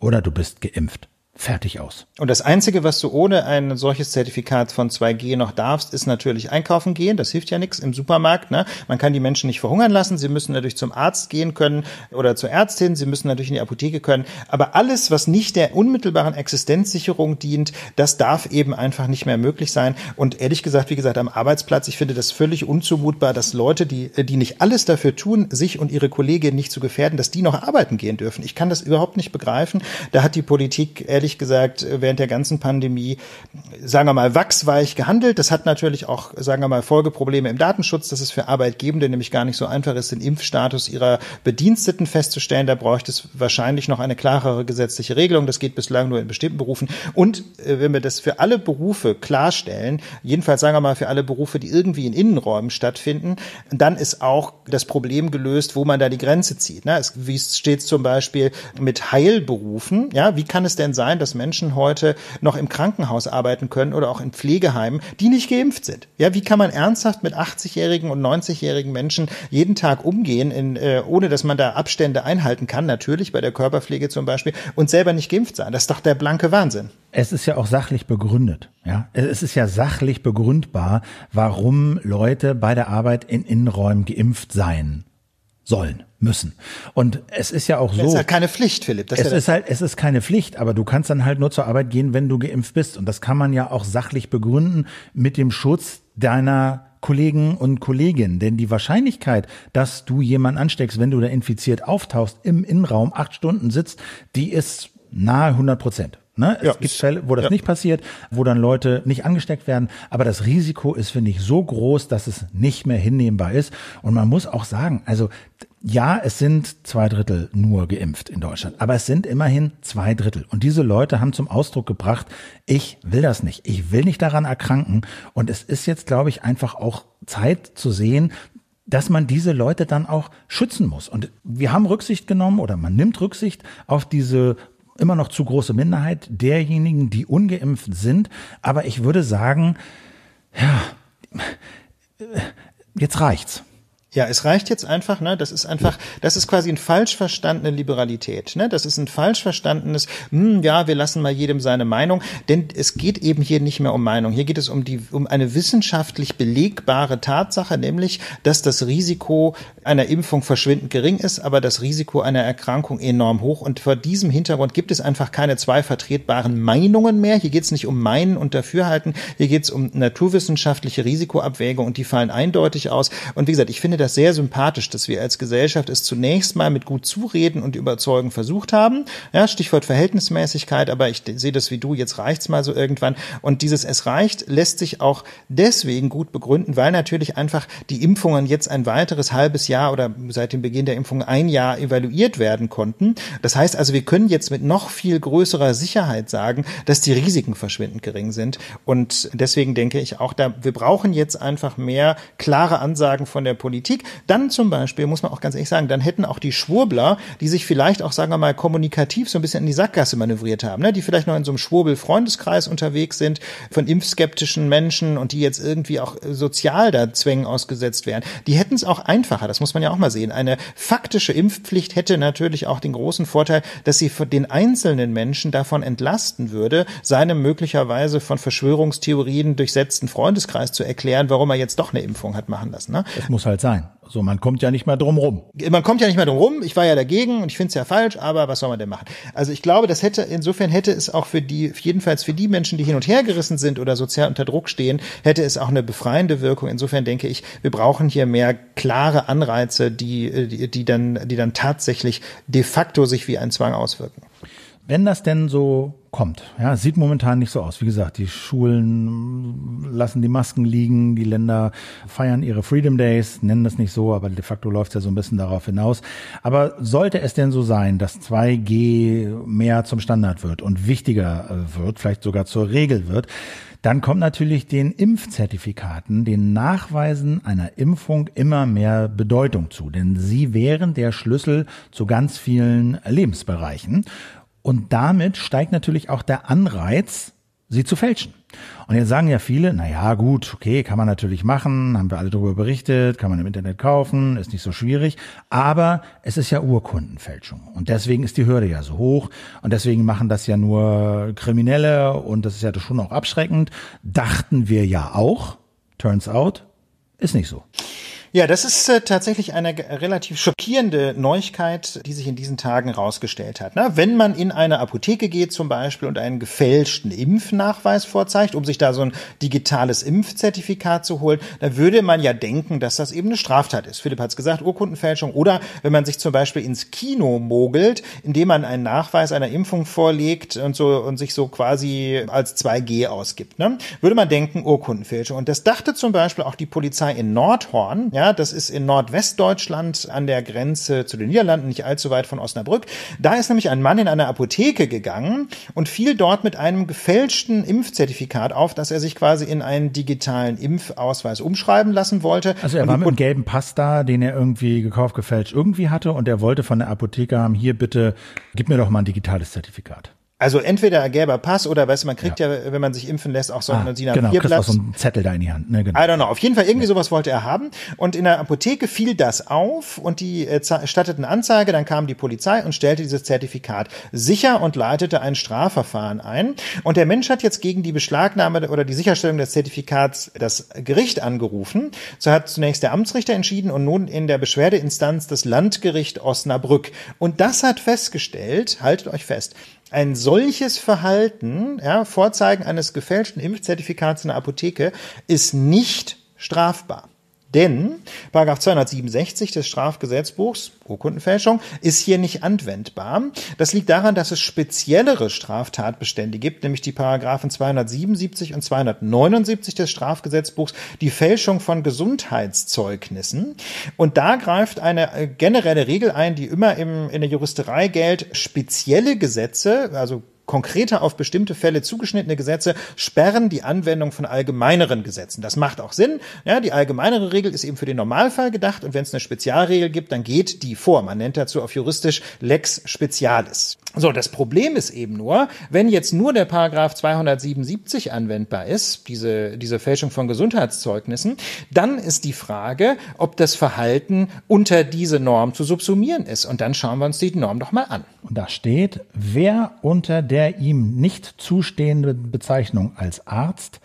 oder du bist geimpft fertig aus. Und das Einzige, was du ohne ein solches Zertifikat von 2G noch darfst, ist natürlich einkaufen gehen. Das hilft ja nichts im Supermarkt. Ne? Man kann die Menschen nicht verhungern lassen. Sie müssen natürlich zum Arzt gehen können oder zur Ärztin. Sie müssen natürlich in die Apotheke können. Aber alles, was nicht der unmittelbaren Existenzsicherung dient, das darf eben einfach nicht mehr möglich sein. Und ehrlich gesagt, wie gesagt, am Arbeitsplatz, ich finde das völlig unzumutbar, dass Leute, die, äh, die nicht alles dafür tun, sich und ihre Kollegin nicht zu gefährden, dass die noch arbeiten gehen dürfen. Ich kann das überhaupt nicht begreifen. Da hat die Politik ehrlich ehrlich gesagt äh, während der ganzen Pandemie, sagen wir mal, wachsweich gehandelt. Das hat natürlich auch, sagen wir mal, Folgeprobleme im Datenschutz, dass es für Arbeitgebende nämlich gar nicht so einfach ist, den Impfstatus ihrer Bediensteten festzustellen. Da bräuchte es wahrscheinlich noch eine klarere gesetzliche Regelung. Das geht bislang nur in bestimmten Berufen. Und äh, wenn wir das für alle Berufe klarstellen, jedenfalls sagen wir mal für alle Berufe, die irgendwie in Innenräumen stattfinden, dann ist auch das Problem gelöst, wo man da die Grenze zieht. Ne? Es, wie steht es zum Beispiel mit Heilberufen? Ja, wie kann es denn sein, dass Menschen heute noch im Krankenhaus arbeiten können oder auch in Pflegeheimen, die nicht geimpft sind. Ja, wie kann man ernsthaft mit 80-jährigen und 90-jährigen Menschen jeden Tag umgehen, in, äh, ohne dass man da Abstände einhalten kann, natürlich bei der Körperpflege zum Beispiel, und selber nicht geimpft sein? Das ist doch der blanke Wahnsinn. Es ist ja auch sachlich begründet. Ja, es ist ja sachlich begründbar, warum Leute bei der Arbeit in Innenräumen geimpft seien sollen, müssen. Und es ist ja auch so. Es ist halt keine Pflicht, Philipp. Das es ist halt, es ist keine Pflicht, aber du kannst dann halt nur zur Arbeit gehen, wenn du geimpft bist. Und das kann man ja auch sachlich begründen mit dem Schutz deiner Kollegen und Kolleginnen. Denn die Wahrscheinlichkeit, dass du jemanden ansteckst, wenn du da infiziert auftauchst, im Innenraum acht Stunden sitzt, die ist nahe 100 Prozent. Ne? Es ja. gibt Fälle, wo das ja. nicht passiert, wo dann Leute nicht angesteckt werden. Aber das Risiko ist, finde ich, so groß, dass es nicht mehr hinnehmbar ist. Und man muss auch sagen, also ja, es sind zwei Drittel nur geimpft in Deutschland, aber es sind immerhin zwei Drittel. Und diese Leute haben zum Ausdruck gebracht, ich will das nicht. Ich will nicht daran erkranken. Und es ist jetzt, glaube ich, einfach auch Zeit zu sehen, dass man diese Leute dann auch schützen muss. Und wir haben Rücksicht genommen oder man nimmt Rücksicht auf diese immer noch zu große Minderheit derjenigen, die ungeimpft sind. Aber ich würde sagen, ja, jetzt reicht's. Ja, es reicht jetzt einfach, ne? Das ist einfach, das ist quasi ein falsch verstandene Liberalität, ne? Das ist ein falsch verstandenes, mh, hm, ja, wir lassen mal jedem seine Meinung, denn es geht eben hier nicht mehr um Meinung. Hier geht es um die, um eine wissenschaftlich belegbare Tatsache, nämlich, dass das Risiko einer Impfung verschwindend gering ist, aber das Risiko einer Erkrankung enorm hoch. Und vor diesem Hintergrund gibt es einfach keine zwei vertretbaren Meinungen mehr. Hier geht es nicht um Meinen und Dafürhalten. Hier geht es um naturwissenschaftliche Risikoabwägung und die fallen eindeutig aus. Und wie gesagt, ich finde das sehr sympathisch, dass wir als Gesellschaft es zunächst mal mit gut zureden und überzeugen versucht haben. Ja, Stichwort Verhältnismäßigkeit, aber ich sehe das wie du, jetzt reicht's mal so irgendwann. Und dieses Es reicht lässt sich auch deswegen gut begründen, weil natürlich einfach die Impfungen jetzt ein weiteres halbes Jahr oder seit dem Beginn der Impfung ein Jahr evaluiert werden konnten. Das heißt also, wir können jetzt mit noch viel größerer Sicherheit sagen, dass die Risiken verschwindend gering sind. Und deswegen denke ich auch da, wir brauchen jetzt einfach mehr klare Ansagen von der Politik Kritik. Dann zum Beispiel, muss man auch ganz ehrlich sagen, dann hätten auch die Schwurbler, die sich vielleicht auch, sagen wir mal, kommunikativ so ein bisschen in die Sackgasse manövriert haben, ne? die vielleicht noch in so einem Schwurbel-Freundeskreis unterwegs sind, von impfskeptischen Menschen und die jetzt irgendwie auch äh, sozial da Zwängen ausgesetzt werden, die hätten es auch einfacher, das muss man ja auch mal sehen. Eine faktische Impfpflicht hätte natürlich auch den großen Vorteil, dass sie den einzelnen Menschen davon entlasten würde, seinem möglicherweise von Verschwörungstheorien durchsetzten Freundeskreis zu erklären, warum er jetzt doch eine Impfung hat machen lassen. Ne? Das muss halt sein sein. So, man kommt ja nicht mehr drum rum. Man kommt ja nicht mehr drum rum. Ich war ja dagegen und ich finde es ja falsch, aber was soll man denn machen? Also ich glaube, das hätte, insofern hätte es auch für die, jedenfalls für die Menschen, die hin und her gerissen sind oder sozial unter Druck stehen, hätte es auch eine befreiende Wirkung. Insofern denke ich, wir brauchen hier mehr klare Anreize, die, die, die dann, die dann tatsächlich de facto sich wie ein Zwang auswirken. Wenn das denn so kommt. Ja, sieht momentan nicht so aus. Wie gesagt, die Schulen lassen die Masken liegen, die Länder feiern ihre Freedom Days, nennen das nicht so, aber de facto läuft es ja so ein bisschen darauf hinaus. Aber sollte es denn so sein, dass 2G mehr zum Standard wird und wichtiger äh, wird, vielleicht sogar zur Regel wird, dann kommt natürlich den Impfzertifikaten, den Nachweisen einer Impfung immer mehr Bedeutung zu, denn sie wären der Schlüssel zu ganz vielen Lebensbereichen. Und damit steigt natürlich auch der Anreiz, sie zu fälschen. Und jetzt sagen ja viele, na ja, gut, okay, kann man natürlich machen, haben wir alle darüber berichtet, kann man im Internet kaufen, ist nicht so schwierig, aber es ist ja Urkundenfälschung und deswegen ist die Hürde ja so hoch und deswegen machen das ja nur Kriminelle und das ist ja schon auch abschreckend, dachten wir ja auch, turns out, ist nicht so. Ja, das ist äh, tatsächlich eine relativ schockierende Neuigkeit, die sich in diesen Tagen rausgestellt hat. Na, ne? wenn man in eine Apotheke geht zum Beispiel und einen gefälschten Impfnachweis vorzeigt, um sich da so ein digitales Impfzertifikat zu holen, dann würde man ja denken, dass das eben eine Straftat ist. Philipp hat es gesagt, Urkundenfälschung. Oder wenn man sich zum Beispiel ins Kino mogelt, indem man einen Nachweis einer Impfung vorlegt und so und sich so quasi als 2G ausgibt, ne? würde man denken, Urkundenfälschung. Und das dachte zum Beispiel auch die Polizei in Nordhorn. Ja, das ist in Nordwestdeutschland an der Grenze zu den Niederlanden, nicht allzu weit von Osnabrück. Da ist nämlich ein Mann in eine Apotheke gegangen und fiel dort mit einem gefälschten Impfzertifikat auf, dass er sich quasi in einen digitalen Impfausweis umschreiben lassen wollte. Also er war mit einem gelben Pass da, den er irgendwie gekauft, gefälscht irgendwie hatte und er wollte von der Apotheke haben, hier bitte, gib mir doch mal ein digitales Zertifikat. Also entweder ein gelber Pass oder weißt du, man kriegt ja. ja, wenn man sich impfen lässt, auch so ah, einen DIN genau, Papierblatt. so einen Zettel da in die Hand. Ne, genau. I don't know. Auf jeden Fall irgendwie ja. sowas wollte er haben. Und in der Apotheke fiel das auf und die äh, statteten Anzeige. Dann kam die Polizei und stellte dieses Zertifikat sicher und leitete ein Strafverfahren ein. Und der Mensch hat jetzt gegen die Beschlagnahme oder die Sicherstellung des Zertifikats das Gericht angerufen. So hat zunächst der Amtsrichter entschieden und nun in der Beschwerdeinstanz das Landgericht Osnabrück. Und das hat festgestellt, haltet euch fest, ein solches Verhalten, ja, Vorzeigen eines gefälschten Impfzertifikats in der Apotheke, ist nicht strafbar. Denn Paragraph 267 des Strafgesetzbuchs, Urkundenfälschung, ist hier nicht anwendbar. Das liegt daran, dass es speziellere Straftatbestände gibt, nämlich die Paragraphen 277 und 279 des Strafgesetzbuchs, die Fälschung von Gesundheitszeugnissen. Und da greift eine äh, generelle Regel ein, die immer im, in der Juristerei gilt, spezielle Gesetze, also konkreter auf bestimmte Fälle zugeschnittene Gesetze sperren die Anwendung von allgemeineren Gesetzen. Das macht auch Sinn. Ja, die allgemeinere Regel ist eben für den Normalfall gedacht und wenn es eine Spezialregel gibt, dann geht die vor. Man nennt dazu auf juristisch Lex Specialis. So, das Problem ist eben nur, wenn jetzt nur der Paragraph 277 anwendbar ist, diese, diese Fälschung von Gesundheitszeugnissen, dann ist die Frage, ob das Verhalten unter diese Norm zu subsumieren ist. Und dann schauen wir uns die Norm doch mal an. Und da steht, wer unter der ihm nicht zustehenden Bezeichnung als Arzt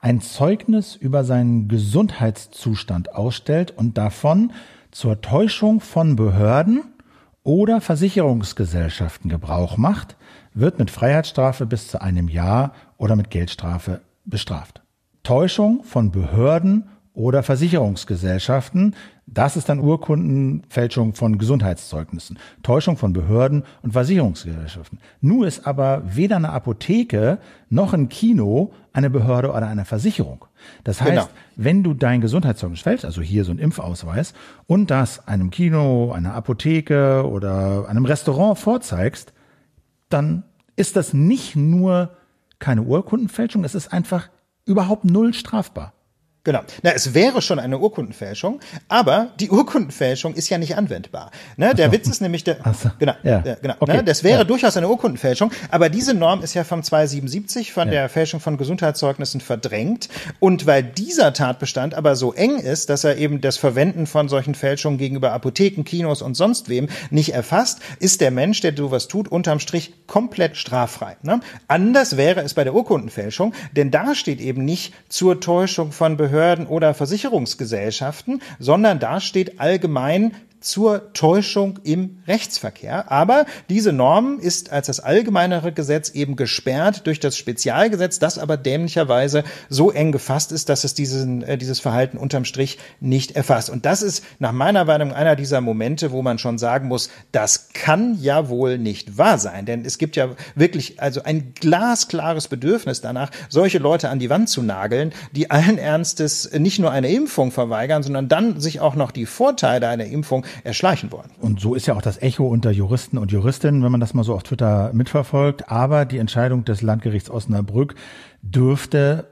ein Zeugnis über seinen Gesundheitszustand ausstellt und davon zur Täuschung von Behörden oder Versicherungsgesellschaften Gebrauch macht, wird mit Freiheitsstrafe bis zu einem Jahr oder mit Geldstrafe bestraft. Täuschung von Behörden oder Versicherungsgesellschaften. Das ist dann Urkundenfälschung von Gesundheitszeugnissen, Täuschung von Behörden und Versicherungsgesellschaften. Nur ist aber weder eine Apotheke noch ein Kino eine Behörde oder eine Versicherung. Das heißt, genau. wenn du dein Gesundheitszeugnis fälschst, also hier so ein Impfausweis, und das einem Kino, einer Apotheke oder einem Restaurant vorzeigst, dann ist das nicht nur keine Urkundenfälschung, es ist einfach überhaupt null strafbar. Genau. Na, es wäre schon eine Urkundenfälschung, aber die Urkundenfälschung ist ja nicht anwendbar. Ne? Der so. Witz ist nämlich der. So. Genau. Ja. Der, äh, genau ne, okay. ne? Das wäre ja. durchaus eine Urkundenfälschung, aber diese Norm ist ja vom 277 von ja. der Fälschung von Gesundheitszeugnissen verdrängt. Und weil dieser Tatbestand aber so eng ist, dass er eben das Verwenden von solchen Fälschungen gegenüber Apotheken, Kinos und sonst wem nicht erfasst, ist der Mensch, der sowas tut, unterm Strich komplett straffrei. Ne? Anders wäre es bei der Urkundenfälschung, denn da steht eben nicht zur Täuschung von Behörden Behörden oder Versicherungsgesellschaften, sondern da steht allgemein zur Täuschung im Rechtsverkehr. Aber diese Norm ist als das allgemeinere Gesetz eben gesperrt durch das Spezialgesetz, das aber dämlicherweise so eng gefasst ist, dass es diesen, äh, dieses Verhalten unterm Strich nicht erfasst. Und das ist nach meiner Meinung einer dieser Momente, wo man schon sagen muss, das kann ja wohl nicht wahr sein. Denn es gibt ja wirklich also ein glasklares Bedürfnis danach, solche Leute an die Wand zu nageln, die allen Ernstes nicht nur eine Impfung verweigern, sondern dann sich auch noch die Vorteile einer Impfung erschleichen wollen. Und so ist ja auch das Echo unter Juristen und Juristinnen, wenn man das mal so auf Twitter mitverfolgt. Aber die Entscheidung des Landgerichts Osnabrück dürfte,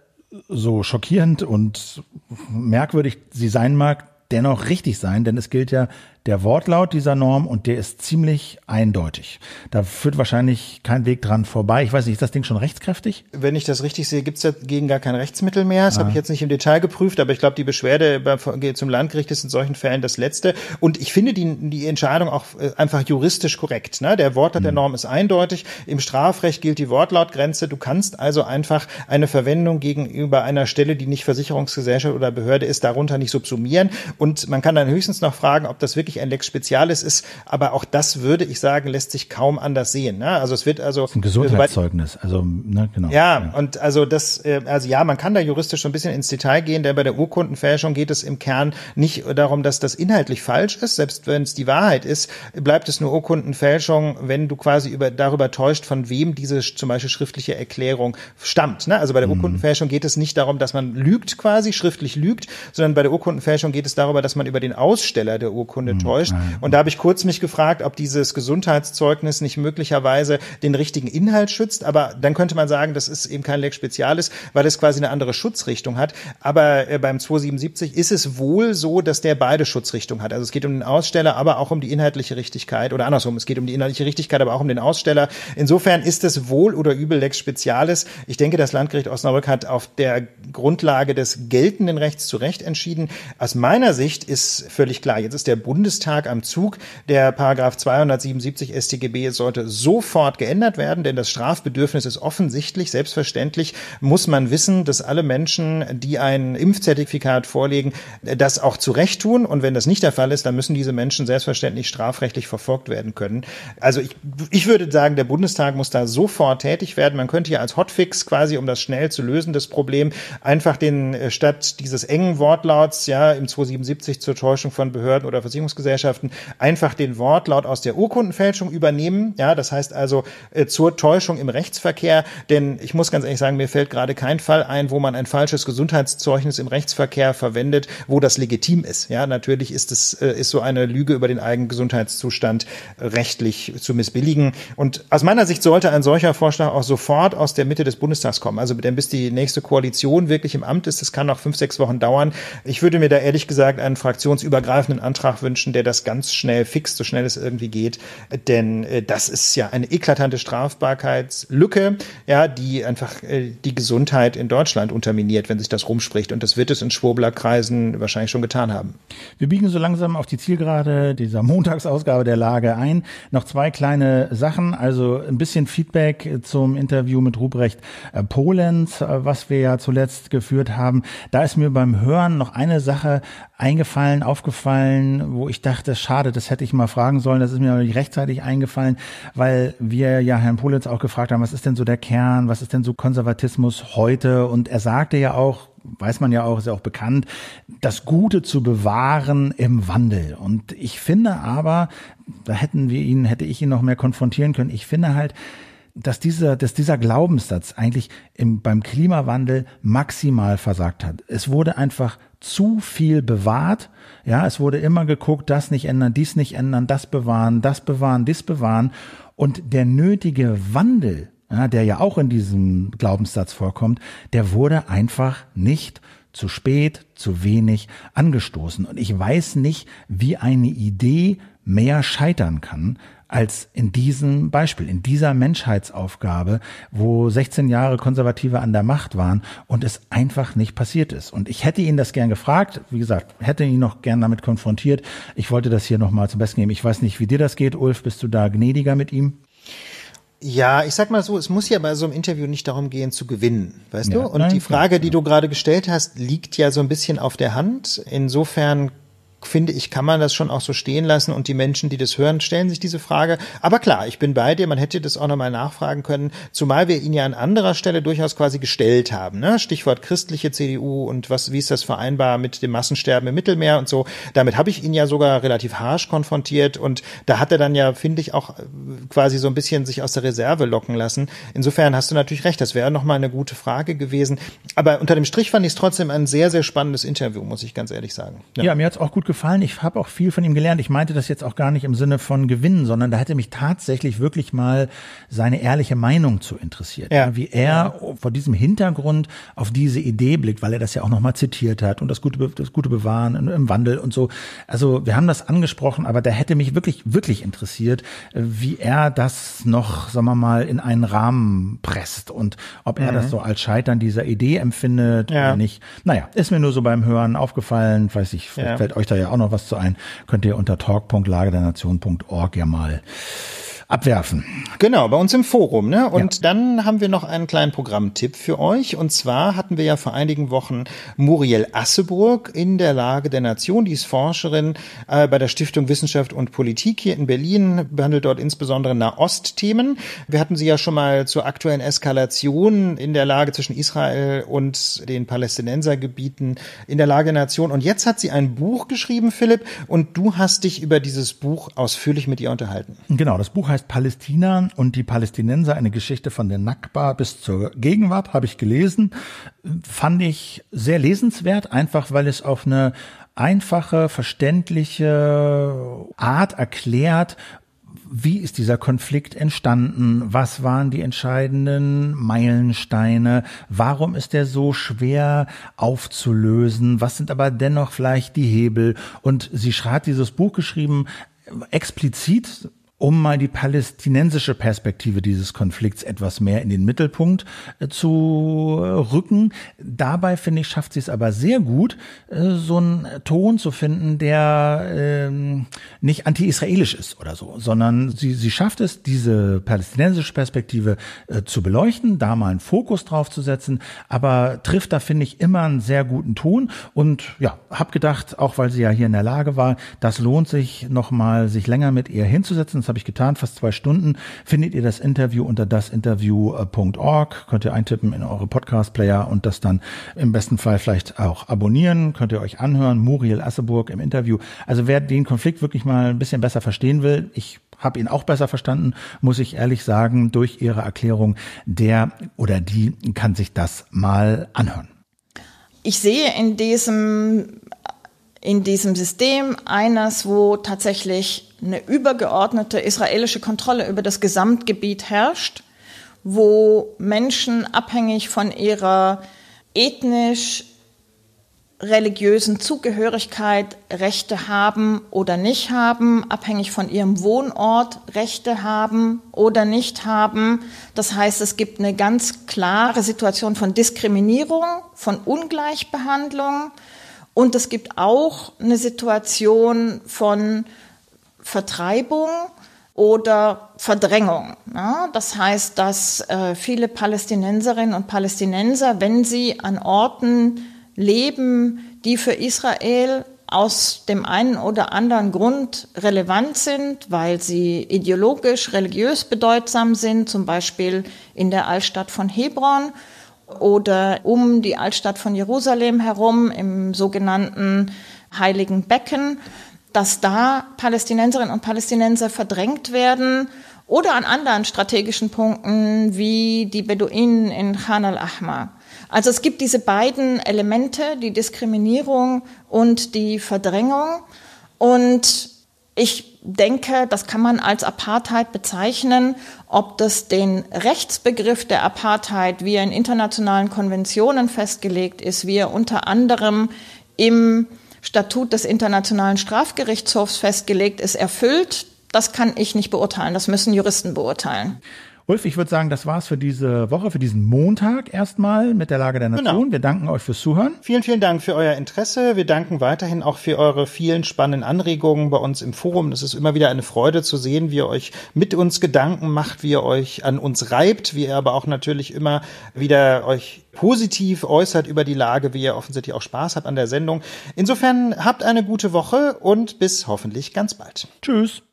so schockierend und merkwürdig sie sein mag, dennoch richtig sein, denn es gilt ja der Wortlaut dieser Norm und der ist ziemlich eindeutig. Da führt wahrscheinlich kein Weg dran vorbei. Ich weiß nicht, ist das Ding schon rechtskräftig? Wenn ich das richtig sehe, gibt es dagegen gar kein Rechtsmittel mehr. Das ah. habe ich jetzt nicht im Detail geprüft, aber ich glaube, die Beschwerde zum Landgericht ist in solchen Fällen das letzte. Und ich finde die, die Entscheidung auch äh, einfach juristisch korrekt. Ne? Der Wortlaut mhm. der hm. Norm ist eindeutig. Im Strafrecht gilt die Wortlautgrenze. Du kannst also einfach eine Verwendung gegenüber einer Stelle, die nicht Versicherungsgesellschaft oder Behörde ist, darunter nicht subsumieren. Und man kann dann höchstens noch fragen, ob das wirklich wirklich ein Lex Spezialis ist. Aber auch das würde ich sagen, lässt sich kaum anders sehen. Ne? Also es wird also das ist ein Gesundheitszeugnis. Äh, also ne, genau. Ja, ja, und also das, äh, also ja, man kann da juristisch schon ein bisschen ins Detail gehen, denn bei der Urkundenfälschung geht es im Kern nicht darum, dass das inhaltlich falsch ist. Selbst wenn es die Wahrheit ist, bleibt es nur Urkundenfälschung, wenn du quasi über darüber täuscht, von wem diese zum Beispiel schriftliche Erklärung stammt. Ne? Also bei der mhm. Urkundenfälschung geht es nicht darum, dass man lügt quasi, schriftlich lügt, sondern bei der Urkundenfälschung geht es darüber, dass man über den Aussteller der Urkunde mhm enttäuscht. Und da habe ich kurz mich gefragt, ob dieses Gesundheitszeugnis nicht möglicherweise den richtigen Inhalt schützt. Aber dann könnte man sagen, das ist eben kein Lex Spezialis, weil es quasi eine andere Schutzrichtung hat. Aber äh, beim 277 ist es wohl so, dass der beide Schutzrichtungen hat. Also es geht um den Aussteller, aber auch um die inhaltliche Richtigkeit oder andersrum. Es geht um die inhaltliche Richtigkeit, aber auch um den Aussteller. Insofern ist es wohl oder übel Lex Spezialis. Ich denke, das Landgericht Osnabrück hat auf der Grundlage des geltenden Rechts zu Recht entschieden. Aus meiner Sicht ist völlig klar, jetzt ist der Bundes Bundestag am Zug. Der Paragraph 277 StGB sollte sofort geändert werden, denn das Strafbedürfnis ist offensichtlich. Selbstverständlich muss man wissen, dass alle Menschen, die ein Impfzertifikat vorlegen, das auch zu tun. Und wenn das nicht der Fall ist, dann müssen diese Menschen selbstverständlich strafrechtlich verfolgt werden können. Also ich, ich würde sagen, der Bundestag muss da sofort tätig werden. Man könnte ja als Hotfix quasi, um das schnell zu lösen, das Problem einfach den äh, statt dieses engen Wortlauts ja im 277 zur Täuschung von Behörden oder Versicherungsgesellschaften Aktiengesellschaften einfach den Wortlaut aus der Urkundenfälschung übernehmen. Ja, das heißt also äh, zur Täuschung im Rechtsverkehr. Denn ich muss ganz ehrlich sagen, mir fällt gerade kein Fall ein, wo man ein falsches Gesundheitszeugnis im Rechtsverkehr verwendet, wo das legitim ist. Ja, natürlich ist es äh, ist so eine Lüge über den eigenen Gesundheitszustand rechtlich zu missbilligen. Und aus meiner Sicht sollte ein solcher Vorschlag auch sofort aus der Mitte des Bundestags kommen. Also denn bis die nächste Koalition wirklich im Amt ist, das kann noch fünf, sechs Wochen dauern. Ich würde mir da ehrlich gesagt einen fraktionsübergreifenden Antrag wünschen Menschen, der das ganz schnell fixt, so schnell es irgendwie geht. Denn äh, das ist ja eine eklatante Strafbarkeitslücke, ja, die einfach äh, die Gesundheit in Deutschland unterminiert, wenn sich das rumspricht. Und das wird es in Schwurblerkreisen wahrscheinlich schon getan haben. Wir biegen so langsam auf die Zielgerade dieser Montagsausgabe der Lage ein. Noch zwei kleine Sachen, also ein bisschen Feedback zum Interview mit Ruprecht äh, Polens, äh, was wir ja zuletzt geführt haben. Da ist mir beim Hören noch eine Sache eingefallen, aufgefallen, wo ich ich dachte, schade, das hätte ich mal fragen sollen. Das ist mir aber nicht rechtzeitig eingefallen, weil wir ja Herrn Politz auch gefragt haben, was ist denn so der Kern, was ist denn so Konservatismus heute? Und er sagte ja auch, weiß man ja auch, ist ja auch bekannt, das Gute zu bewahren im Wandel. Und ich finde aber, da hätten wir ihn, hätte ich ihn noch mehr konfrontieren können. Ich finde halt, dass dieser, dass dieser Glaubenssatz eigentlich im, beim Klimawandel maximal versagt hat. Es wurde einfach zu viel bewahrt. Ja, es wurde immer geguckt, das nicht ändern, dies nicht ändern, das bewahren, das bewahren, dies bewahren. Und der nötige Wandel, ja, der ja auch in diesem Glaubenssatz vorkommt, der wurde einfach nicht zu spät, zu wenig angestoßen. Und ich weiß nicht, wie eine Idee mehr scheitern kann, als in diesem Beispiel, in dieser Menschheitsaufgabe, wo 16 Jahre Konservative an der Macht waren und es einfach nicht passiert ist. Und ich hätte ihn das gern gefragt, wie gesagt, hätte ihn noch gern damit konfrontiert. Ich wollte das hier nochmal zum Besten geben. Ich weiß nicht, wie dir das geht, Ulf. Bist du da gnädiger mit ihm? Ja, ich sag mal so, es muss ja bei so einem Interview nicht darum gehen zu gewinnen, weißt ja, du? Und nein, die Frage, die du gerade gestellt hast, liegt ja so ein bisschen auf der Hand. Insofern finde ich, kann man das schon auch so stehen lassen und die Menschen, die das hören, stellen sich diese Frage. Aber klar, ich bin bei dir, man hätte das auch nochmal nachfragen können, zumal wir ihn ja an anderer Stelle durchaus quasi gestellt haben. Ne? Stichwort christliche CDU und was, wie ist das vereinbar mit dem Massensterben im Mittelmeer und so. Damit habe ich ihn ja sogar relativ harsch konfrontiert und da hat er dann ja, finde ich, auch äh, quasi so ein bisschen sich aus der Reserve locken lassen. Insofern hast du natürlich recht, das wäre nochmal eine gute Frage gewesen. Aber unter dem Strich fand ich es trotzdem ein sehr, sehr spannendes Interview, muss ich ganz ehrlich sagen. Ja, ja mir hat es auch gut gefallen gefallen. Ich habe auch viel von ihm gelernt. Ich meinte das jetzt auch gar nicht im Sinne von gewinnen, sondern da hätte mich tatsächlich wirklich mal seine ehrliche Meinung zu interessiert. Ja. Wie er vor diesem Hintergrund auf diese Idee blickt, weil er das ja auch nochmal zitiert hat und das gute, das gute Bewahren im Wandel und so. Also wir haben das angesprochen, aber da hätte mich wirklich, wirklich interessiert, wie er das noch, sagen wir mal, in einen Rahmen presst und ob er mhm. das so als Scheitern dieser Idee empfindet ja. oder nicht. Naja, ist mir nur so beim Hören aufgefallen. Weiß ich, ja. fällt euch da ja ja auch noch was zu ein, könnt ihr unter talk.lagedernation.org ja mal abwerfen. Genau, bei uns im Forum. Ne? Und ja. dann haben wir noch einen kleinen Programmtipp für euch. Und zwar hatten wir ja vor einigen Wochen Muriel Asseburg in der Lage der Nation. Die ist Forscherin äh, bei der Stiftung Wissenschaft und Politik hier in Berlin, behandelt dort insbesondere Nahostthemen. Wir hatten sie ja schon mal zur aktuellen Eskalation in der Lage zwischen Israel und den Palästinensergebieten in der Lage der Nation. Und jetzt hat sie ein Buch geschrieben, Philipp, und du hast dich über dieses Buch ausführlich mit ihr unterhalten. Genau, das Buch heißt heißt Palästina und die Palästinenser, eine Geschichte von der Nakba bis zur Gegenwart, habe ich gelesen. Fand ich sehr lesenswert, einfach weil es auf eine einfache, verständliche Art erklärt, wie ist dieser Konflikt entstanden? Was waren die entscheidenden Meilensteine? Warum ist er so schwer aufzulösen? Was sind aber dennoch vielleicht die Hebel? Und sie hat dieses Buch geschrieben, explizit um mal die palästinensische Perspektive dieses Konflikts etwas mehr in den Mittelpunkt äh, zu rücken. Dabei, finde ich, schafft sie es aber sehr gut, äh, so einen Ton zu finden, der ähm, nicht anti-israelisch ist oder so, sondern sie, sie schafft es, diese palästinensische Perspektive äh, zu beleuchten, da mal einen Fokus drauf zu setzen, aber trifft da, finde ich, immer einen sehr guten Ton und ja, habe gedacht, auch weil sie ja hier in der Lage war, das lohnt sich nochmal, sich länger mit ihr hinzusetzen. Das habe ich getan, fast zwei Stunden. Findet ihr das Interview unter dasinterview.org. Äh, Könnt ihr eintippen in eure Podcast-Player und das dann im besten Fall vielleicht auch abonnieren. Könnt ihr euch anhören. Muriel Asseburg im Interview. Also wer den Konflikt wirklich mal ein bisschen besser verstehen will, ich habe ihn auch besser verstanden, muss ich ehrlich sagen, durch Ihre Erklärung, der oder die kann sich das mal anhören. Ich sehe in diesem in diesem System eines, wo tatsächlich eine übergeordnete israelische Kontrolle über das Gesamtgebiet herrscht, wo Menschen abhängig von ihrer ethnisch religiösen Zugehörigkeit Rechte haben oder nicht haben, abhängig von ihrem Wohnort Rechte haben oder nicht haben. Das heißt, es gibt eine ganz klare Situation von Diskriminierung, von Ungleichbehandlung und es gibt auch eine Situation von Vertreibung oder Verdrängung. Ja, ne? das heißt, dass äh, viele Palästinenserinnen und Palästinenser, wenn sie an Orten leben, die für Israel aus dem einen oder anderen Grund relevant sind, weil sie ideologisch, religiös bedeutsam sind, zum Beispiel in der Altstadt von Hebron, oder um die Altstadt von Jerusalem herum im sogenannten Heiligen Becken, dass da Palästinenserinnen und Palästinenser verdrängt werden oder an anderen strategischen Punkten wie die Beduinen in Khan al-Ahmar. Also es gibt diese beiden Elemente, die Diskriminierung und die Verdrängung. Und ich denke, das kann man als Apartheid bezeichnen, ob das den Rechtsbegriff der Apartheid, wie er in internationalen Konventionen festgelegt ist, wie er unter anderem im Statut des Internationalen Strafgerichtshofs festgelegt ist, erfüllt. Das kann ich nicht beurteilen, das müssen Juristen beurteilen. Ulf, ich würde sagen, das war's für diese Woche, für diesen Montag erstmal mit der Lage der genau. Nation. Genau. Wir danken euch fürs Zuhören. Vielen, vielen Dank für euer Interesse. Wir danken weiterhin auch für eure vielen spannenden Anregungen bei uns im Forum. Es ist immer wieder eine Freude zu sehen, wie ihr euch mit uns Gedanken macht, wie ihr euch an uns reibt, wie ihr aber auch natürlich immer wieder euch positiv äußert über die Lage, wie ihr offensichtlich auch Spaß habt an der Sendung. Insofern habt eine gute Woche und bis hoffentlich ganz bald. Tschüss.